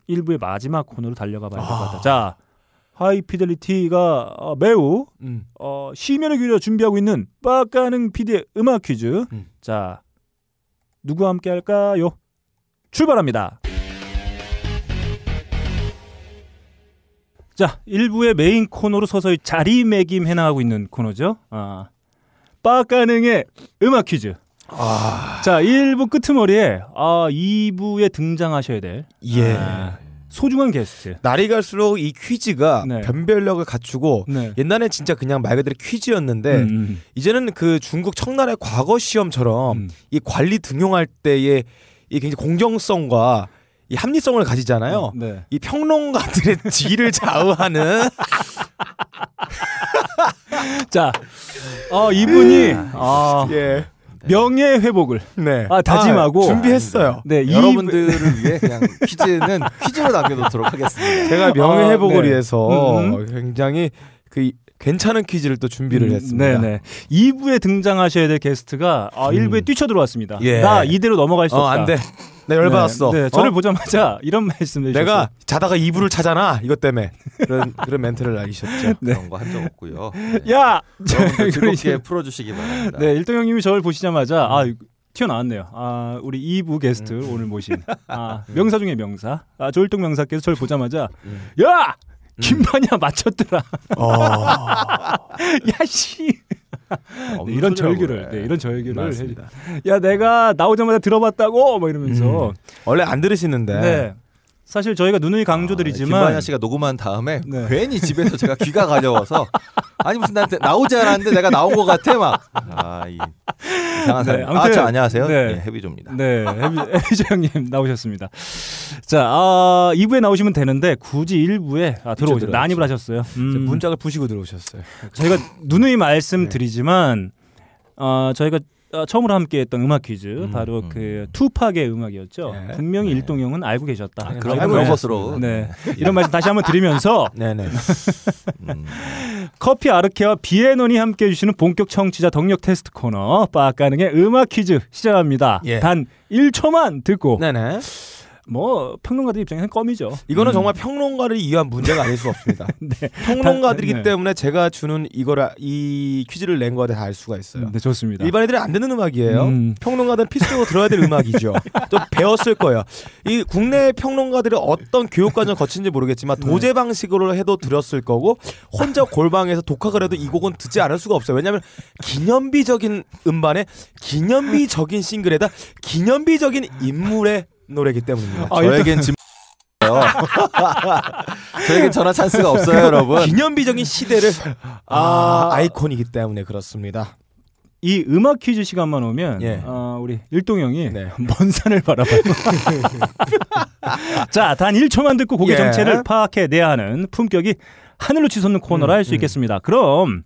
1부의 마지막 코너로 달려가 봐야 될 것 같다. 아. 자, 하이피델리티가 어, 매우 음. 어, 심혈을 기울여 준비하고 있는 빠가능 PD의 음악 퀴즈. 음. 자, 누구와 함께 할까요? 출발합니다. 자, 1부의 메인 코너로 서서히 자리매김해 나가고 있는 코너죠. 아, 빠까능의 음악 퀴즈. 아... 자, 1부 끄트머리에 아, 2부에 등장하셔야 될 예. 아, 소중한 게스트. 날이 갈수록 이 퀴즈가 네. 변별력을 갖추고 네. 옛날엔 진짜 그냥 말 그대로 퀴즈였는데 음, 음. 이제는 그 중국 청나라의 과거 시험처럼 음. 이 관리 등용할 때의 이 굉장히 공정성과 이 합리성을 가지잖아요. 음, 네. 이 평론가들의 뒤를 좌우하는 자, 어, 이분이 아, 예. 명예 회복을 네. 아, 다짐하고 아, 준비했어요. 아, 네. 네, 여러분들을 위해 그냥 퀴즈는 퀴즈로 남겨놓도록 하겠습니다. 제가 명예 회복을 아, 네. 위해서 음. 음. 굉장히 그 괜찮은 퀴즈를 또 준비를 음, 했습니다. 네네. 2부에 등장하셔야 될 게스트가 아, 1부에 음. 뛰쳐 들어왔습니다. 예. 나 이대로 넘어갈 수 어, 없다. 안 돼. 나 열받았어. 네, 네. 어? 저를 어? 보자마자 이런 말씀을 내가 주셨어요. 자다가 이불을 차잖아. 이것 때문에 그런 그런 멘트를 날리셨죠. 네. 그런 거 한 적 없고요. 네. 야, 즐겁게 풀어주시기 바랍니다. 네, 일동 형님이 저를 보시자마자 음. 아 튀어나왔네요. 아 우리 2부 게스트 음. 오늘 모신 아, 음. 명사 중에 명사 아 조일동 명사께서 저를 보자마자 음. 야 음. 김만희야 맞췄더라. 어. 야씨. 네, 이런 절규를 네, 이런 절규를 해야 내가 나오자마자 들어봤다고 막 뭐 이러면서 음. 원래 안 들으시는데 네. 사실 저희가 누누이 아, 강조드리지만 아, 김만야 씨가 녹음한 다음에 네. 괜히 집에서 제가 귀가 가려워서 아니 무슨 나한테 나오지 않았는데 내가 나온 것 같아 막 아, 이, 상한 네, 사람. 네, 아무튼, 아, 저 안녕하세요. 네, 네 해비조입니다. 네, 해비, 조님 나오셨습니다. 자, 아, 2부에 나오시면 되는데 굳이 1부에 아, 들어오죠. 난입을 하셨어요. 음. 문짝을 부시고 들어오셨어요. 저희가 누누이 말씀드리지만 네. 어, 저희가 어, 처음으로 함께했던 음악 퀴즈 음, 바로 음. 그 투팍의 음악이었죠. 네. 분명히 네. 일동형은 알고 계셨다. 아, 네, 그런 것으로 네. 이런 말씀 다시 한번 드리면서 네, 네. 음. 커피 아르케와 비에논이 함께해 주시는 본격 청취자 덕력 테스트 코너 빠가능의 음악 퀴즈 시작합니다. 예. 단 1초만 듣고 네네. 네. 뭐 평론가들 입장에서는 껌이죠. 이거는 음. 정말 평론가를 위한 문제가 아닐 수 없습니다. 네. 평론가들이기 네. 때문에 제가 주는 이거라 이 퀴즈를 낸 거에 다 알 수가 있어요. 음, 네, 좋습니다. 일반인들이 안 듣는 음악이에요. 음. 평론가들은 필수적으로 들어야 될 음악이죠. 또 배웠을 거예요. 이 국내 평론가들이 어떤 교육 과정을 거친지 모르겠지만 네. 도제 방식으로 해도 들었을 거고 혼자 골방에서 독학을 해도 이 곡은 듣지 않을 수가 없어요. 왜냐하면 기념비적인 음반에 기념비적인 싱글에다 기념비적인 인물의 노래기 때문입니다. 아, 저에겐 짐. 저에겐 전화 찬스가 없어요, 그 여러분. 기념비적인 시대를 아, 아 이콘이기 때문에 그렇습니다. 이 음악 퀴즈 시간만 오면 예. 어, 우리 일동형이 네. 먼 산을 바라봐요. 자, 단 1초만 듣고 곡의 예. 정체를 파악해내야 하는 품격이 하늘로 치솟는 코너라 음, 할수 음. 있겠습니다. 그럼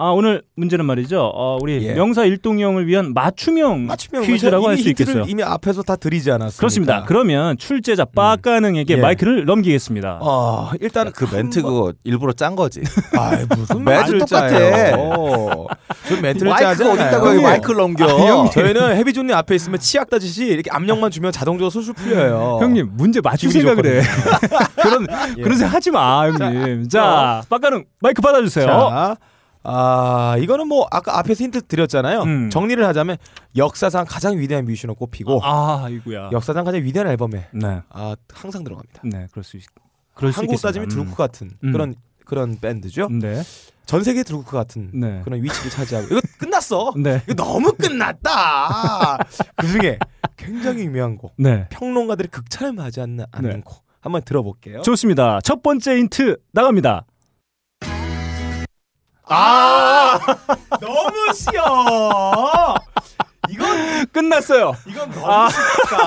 아 오늘 문제는 말이죠. 어, 우리 예. 명사 일동형을 위한 맞춤형, 맞춤형 퀴즈라고 할 수 있겠어요. 이미 앞에서 다 드리지 않았습니까? 그렇습니다. 그러면 출제자 음. 빠까능에게 예. 마이크를 넘기겠습니다. 어, 일단 야, 그 멘트 번... 그거 일부러 짠 거지. 아 무슨 매주 똑같아. 저 어. 멘트를 짜지 어딨다고 마이크를 넘겨. 아, 저희는 해비존님 앞에 있으면 치약 따지시 이렇게 압력만 주면 자동적으로 술술 풀려요. 형님 문제 맞출 생각을 해. 그런 예. 그런 생각 하지 마 형님. 자, 어. 빠까능 마이크 받아주세요. 자. 아 이거는 뭐 아까 앞에서 힌트 드렸잖아요. 음. 정리를 하자면 역사상 가장 위대한 뮤지션으로 꼽히고 아 이구야. 역사상 가장 위대한 앨범에 네. 아 항상 들어갑니다. 네, 그럴 수 있. 그럴 한국 수 따지면 드루크 같은 음. 음. 그런 그런 밴드죠. 네. 전 세계 드루크 같은 네. 그런 위치를 차지하고 이거 끝났어. 네. 이거 너무 끝났다. 그 중에 굉장히 유명한 곡. 네. 평론가들이 극찬을 하지 않는 네. 않는 곡. 한번 들어볼게요. 좋습니다. 첫 번째 힌트 나갑니다. 아, 아. 너무 쉬워. 이건 끝났어요. 이건 너무 아. 쉽다.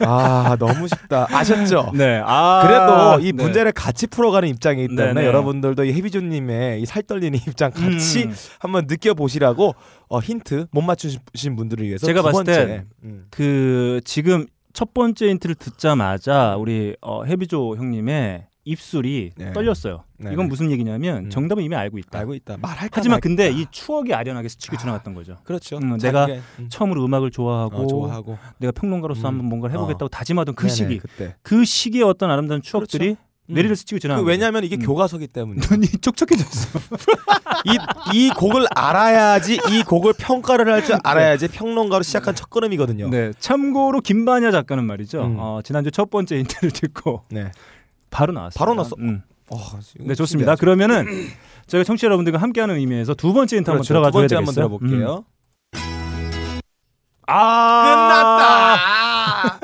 아, 아 너무 쉽다 아셨죠? 네. 아, 그래도 이 네. 문제를 네. 같이 풀어가는 입장이기 때문에 네네. 여러분들도 이 해비조님의 이 살떨리는 입장 음. 같이 음. 한번 느껴보시라고 어, 힌트 못 맞추신 분들을 위해서 제가 봤을 때그 음. 그 지금 첫 번째 힌트를 듣자마자 우리 어, 해비조 형님의 입술이 네. 떨렸어요. 네. 이건 무슨 얘기냐면 음. 정답은 이미 알고 있다. 알고 있다. 말할 하지만 말까 근데 이 추억이 아련하게 스치고 아, 지나갔던 거죠. 그렇죠. 음, 내가 음. 처음으로 음악을 좋아하고, 어, 좋아하고. 내가 평론가로서 음. 한번 뭔가를 해보겠다고 어. 다짐하던 그 네네, 시기, 그때. 그 시기의 어떤 아름다운 추억들이 그렇죠. 음. 내리를 스치고 지나. 그 왜냐하면 이게 음. 교과서기 때문에 눈이 촉촉해졌어. 이 이 곡을 알아야지 이 곡을 평가를 할줄 네. 알아야지 평론가로 시작한 네. 첫 걸음이거든요. 네. 참고로 김반야 작가는 말이죠. 음. 어, 지난주 첫 번째 인터뷰 듣고 네. 바로 나왔어 바로 나왔어. 음. 어, 네 좋습니다. 그러면은 저희 청취자 여러분들과 함께하는 의미에서 두 번째 인터 그렇죠. 한번 들어가 줘야 되겠어요. 한번 들어볼게요. 음. 아 끝났다.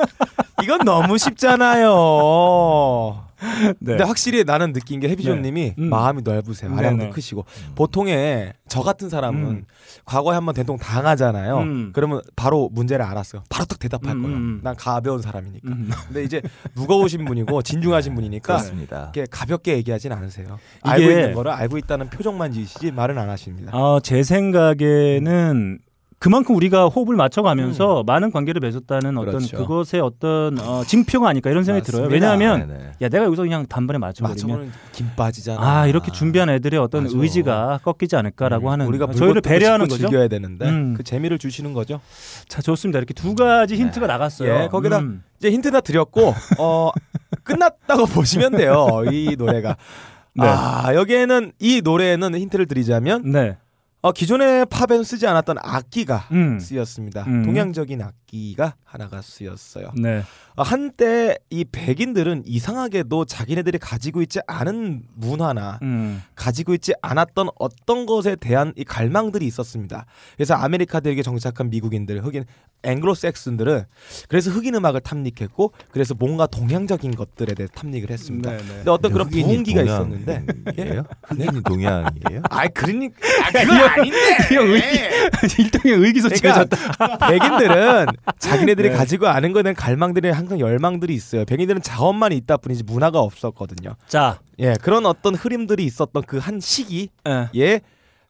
이건 너무 쉽잖아요. 네. 근데 확실히 나는 느낀 게 해비존님이 네. 음. 마음이 넓으세요. 아량도 크시고 음. 보통의 저 같은 사람은 음. 과거에 한 번 대통 당하잖아요. 음. 그러면 바로 문제를 알았어요. 바로 딱 대답할 음, 거예요. 음. 난 가벼운 사람이니까. 근데 이제 무거우신 분이고 진중하신 분이니까 그렇습니다. 이렇게 가볍게 얘기하진 않으세요. 알고 있는 거를 알고 있다는 표정만 지시지 말은 안 하십니다. 어, 제 생각에는 그만큼 우리가 호흡을 맞춰가면서 음. 많은 관계를 맺었다는 어떤 그렇죠. 그것의 어떤 어, 징표가 아닐까 이런 생각이 맞습니다. 들어요. 왜냐하면 네네. 네. 야 내가 여기서 그냥 단번에 맞춰버리면 김 빠지잖아. 아 이렇게 준비한 애들의 어떤 맞아. 의지가 꺾이지 않을까라고 음. 하는 우리가 아, 저희를 배려하는 거죠. 즐겨야 되는데 음. 그 재미를 주시는 거죠. 자 좋습니다. 이렇게 두 가지 네. 힌트가 네. 나갔어요. 예, 거기다 음. 이제 힌트나 드렸고 어, 끝났다고 보시면 돼요. 이 노래가. 네. 아 여기에는 이 노래에는 힌트를 드리자면 네. 어, 기존에 팝에는 쓰지 않았던 악기가 음. 쓰였습니다. 음. 동양적인 악기가 하나가 쓰였어요. 네. 어, 한때 이 백인들은 이상하게도 자기네들이 가지고 있지 않은 문화나 음. 가지고 있지 않았던 어떤 것에 대한 이 갈망들이 있었습니다. 그래서 아메리카 대륙에 정착한 미국인들, 흑인 앵글로색슨들은 그래서 흑인 음악을 탐닉했고 그래서 뭔가 동양적인 것들에 대해 탐닉을 했습니다. 네네. 네. 근데 어떤 그런 분기가 있었는데 예? 흑인 동양이에요? 아 그러니까 아, 아닌데. 형 의, 일종의 네. 의기소침해졌다. 그러니까 백인들은 자기네들이 네. 가지고 아는 거는 갈망들이 항상 열망들이 있어요. 백인들은 자원만 있다 뿐이지 문화가 없었거든요. 자, 예 그런 어떤 흐름들이 있었던 그 한시기 네. 예.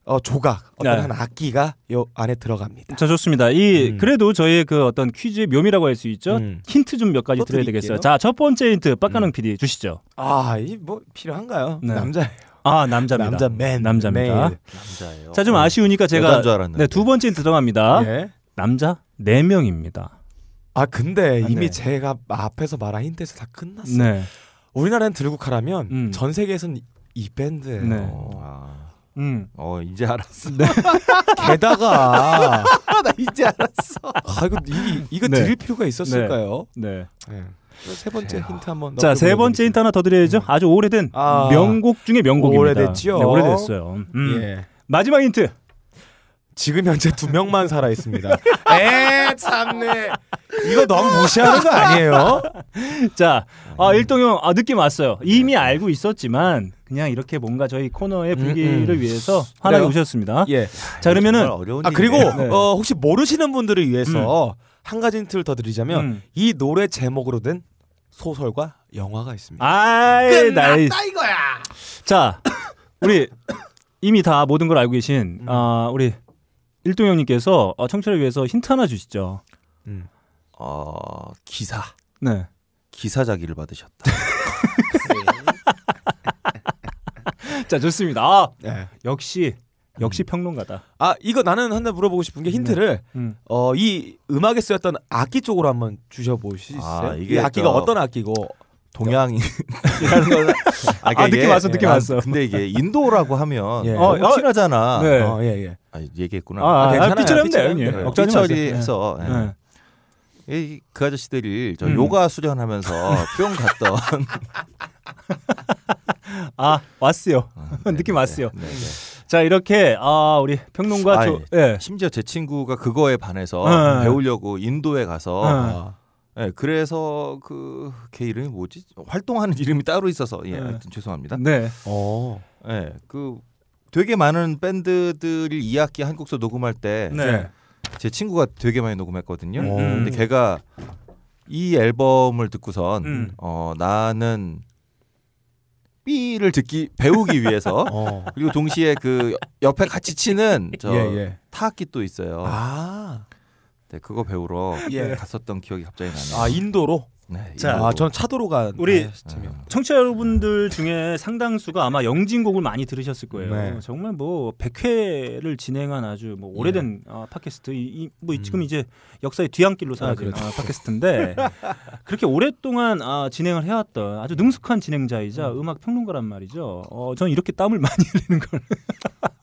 어, 조각 어떤 네. 한 악기가 요 안에 들어갑니다. 자 좋습니다. 이 음. 그래도 저희그 어떤 퀴즈의 묘미라고 할 수 있죠. 음. 힌트 좀 몇 가지 드려야 되겠어요. 자첫 번째 힌트 빡가능 음. PD 주시죠. 아이 뭐 필요한가요? 네. 남자예요. 아 남자입니다. 남자 맨 남자입니다. 자좀 아쉬우니까 제가 네두 번째 들어갑니다. 예. 남자 네 명입니다. 아 근데 아, 이미 네. 제가 앞에서 말한 힌트에서 다 끝났어요. 네. 우리나라는 들국화라면 음. 전 세계에서는 이 밴드예요. 네. 아. 음. 어 이제 알았어. 네. 게다가 나 이제 알았어. 아 이거 이, 이거 네. 드릴 필요가 있었을까요? 네. 네. 네. 세 번째 힌트 한번. 자, 세 번째 힌트 하나 더 드려야죠. 음. 아주 오래된 아, 명곡 중에 명곡입니다. 오래됐죠. 네, 오래됐어요. 음. 예. 마지막 힌트. 지금 현재 두 명만 살아 있습니다. 에 참네. 이거 너무 무시하는 거 아니에요? 자, 아 음. 일동 형, 아 느낌 왔어요. 네. 이미 알고 있었지만 그냥 이렇게 뭔가 저희 코너의 음, 분위기를 음, 위해서 환하게 네. 오셨습니다. 예. 자 그러면은 아 그리고 네. 어, 혹시 모르시는 분들을 위해서 음. 한 가지 힌트를 더 드리자면 이 노래 제목으로 된 소설과 영화가 있습니다. 아이 나이 이거야. 자 우리 이미 다 모든 걸 알고 계신 음. 어, 우리 일동 형님께서 어, 청취를 위해서 힌트 하나 주시죠. 음. 어, 기사. 네. 기사 자기를 받으셨다. 자 좋습니다. 아, 네. 역시 역시 평론가다. 아 이거 나는 한번 물어보고 싶은 게 네. 힌트를 네. 음. 어이 음악에 쓰였던 악기 쪽으로 한번 주셔보실 수 아, 있어요? 아, 아, 이게 악기가 어떤 악기고 동양이라는 걸 아, 아 느낌 왔어 느낌 예, 왔어. 근데 이게 인도라고 하면 예. 어, 친하잖아. 어, 어. 네. 어. 어, 예, 예. 아, 얘기했구나. 아, 아, 아 삐처리하면 돼처리해서 네. 네. 예. 그 아저씨들이 저 음. 요가 수련하면서 뿅 갔던 아 왔어요. 아, 네, 느낌 왔어요. 네, 네, 자 이렇게 아 우리 평론가 아, 저, 예. 심지어 제 친구가 그거에 반해서 예. 배우려고 인도에 가서 예. 아, 예. 그래서 그걔 이름이 뭐지 활동하는 이름이 따로 있어서 예, 하여튼 예. 죄송합니다. 네. 어. 예. 그 되게 많은 밴드들이 2학기 한국서 녹음할 때 네. 제 친구가 되게 많이 녹음했거든요. 음. 근데 걔가 이 앨범을 듣고선 음. 어 나는 삐를 듣기 배우기 위해서 어. 그리고 동시에 그 옆에 같이 치는 저 예, 예. 타악기 또 있어요. 아. 네, 그거 배우러 예. 갔었던 기억이 갑자기 나네요. 아 인도로? 네. 자, 아, 저는 차도로 가. 우리 아, 청취자 여러분들 중에 상당수가 아마 영진곡을 많이 들으셨을 거예요. 네. 정말 뭐 100회를 진행한 아주 뭐 예. 오래된 네. 아, 팟캐스트. 이, 이뭐 음. 지금 이제 역사의 뒤안길로 사라진 아, 그렇죠. 아, 팟캐스트인데 그렇게 오랫동안 아, 진행을 해왔던 아주 능숙한 진행자이자 음. 악 평론가란 말이죠. 어, 저는 이렇게 땀을 많이 흘리는 걸.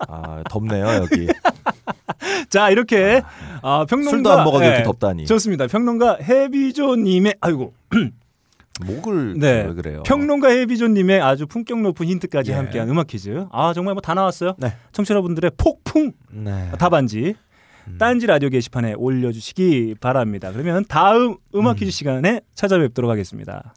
아 덥네요 여기. 자 이렇게 아, 아, 평론가 술도 안 먹어도 네, 이렇게 예. 덥다니. 좋습니다. 평론가 해비조님의 아이고 목을 네. 왜 그래요? 평론가 해비조님의 아주 품격 높은 힌트까지 예. 함께한 음악 퀴즈. 아 정말 뭐 다 나왔어요. 네. 청취자분들의 폭풍 네. 답안지 음. 딴지 라디오 게시판에 올려주시기 바랍니다. 그러면 다음 음악 음. 퀴즈 음. 시간에 찾아뵙도록 하겠습니다.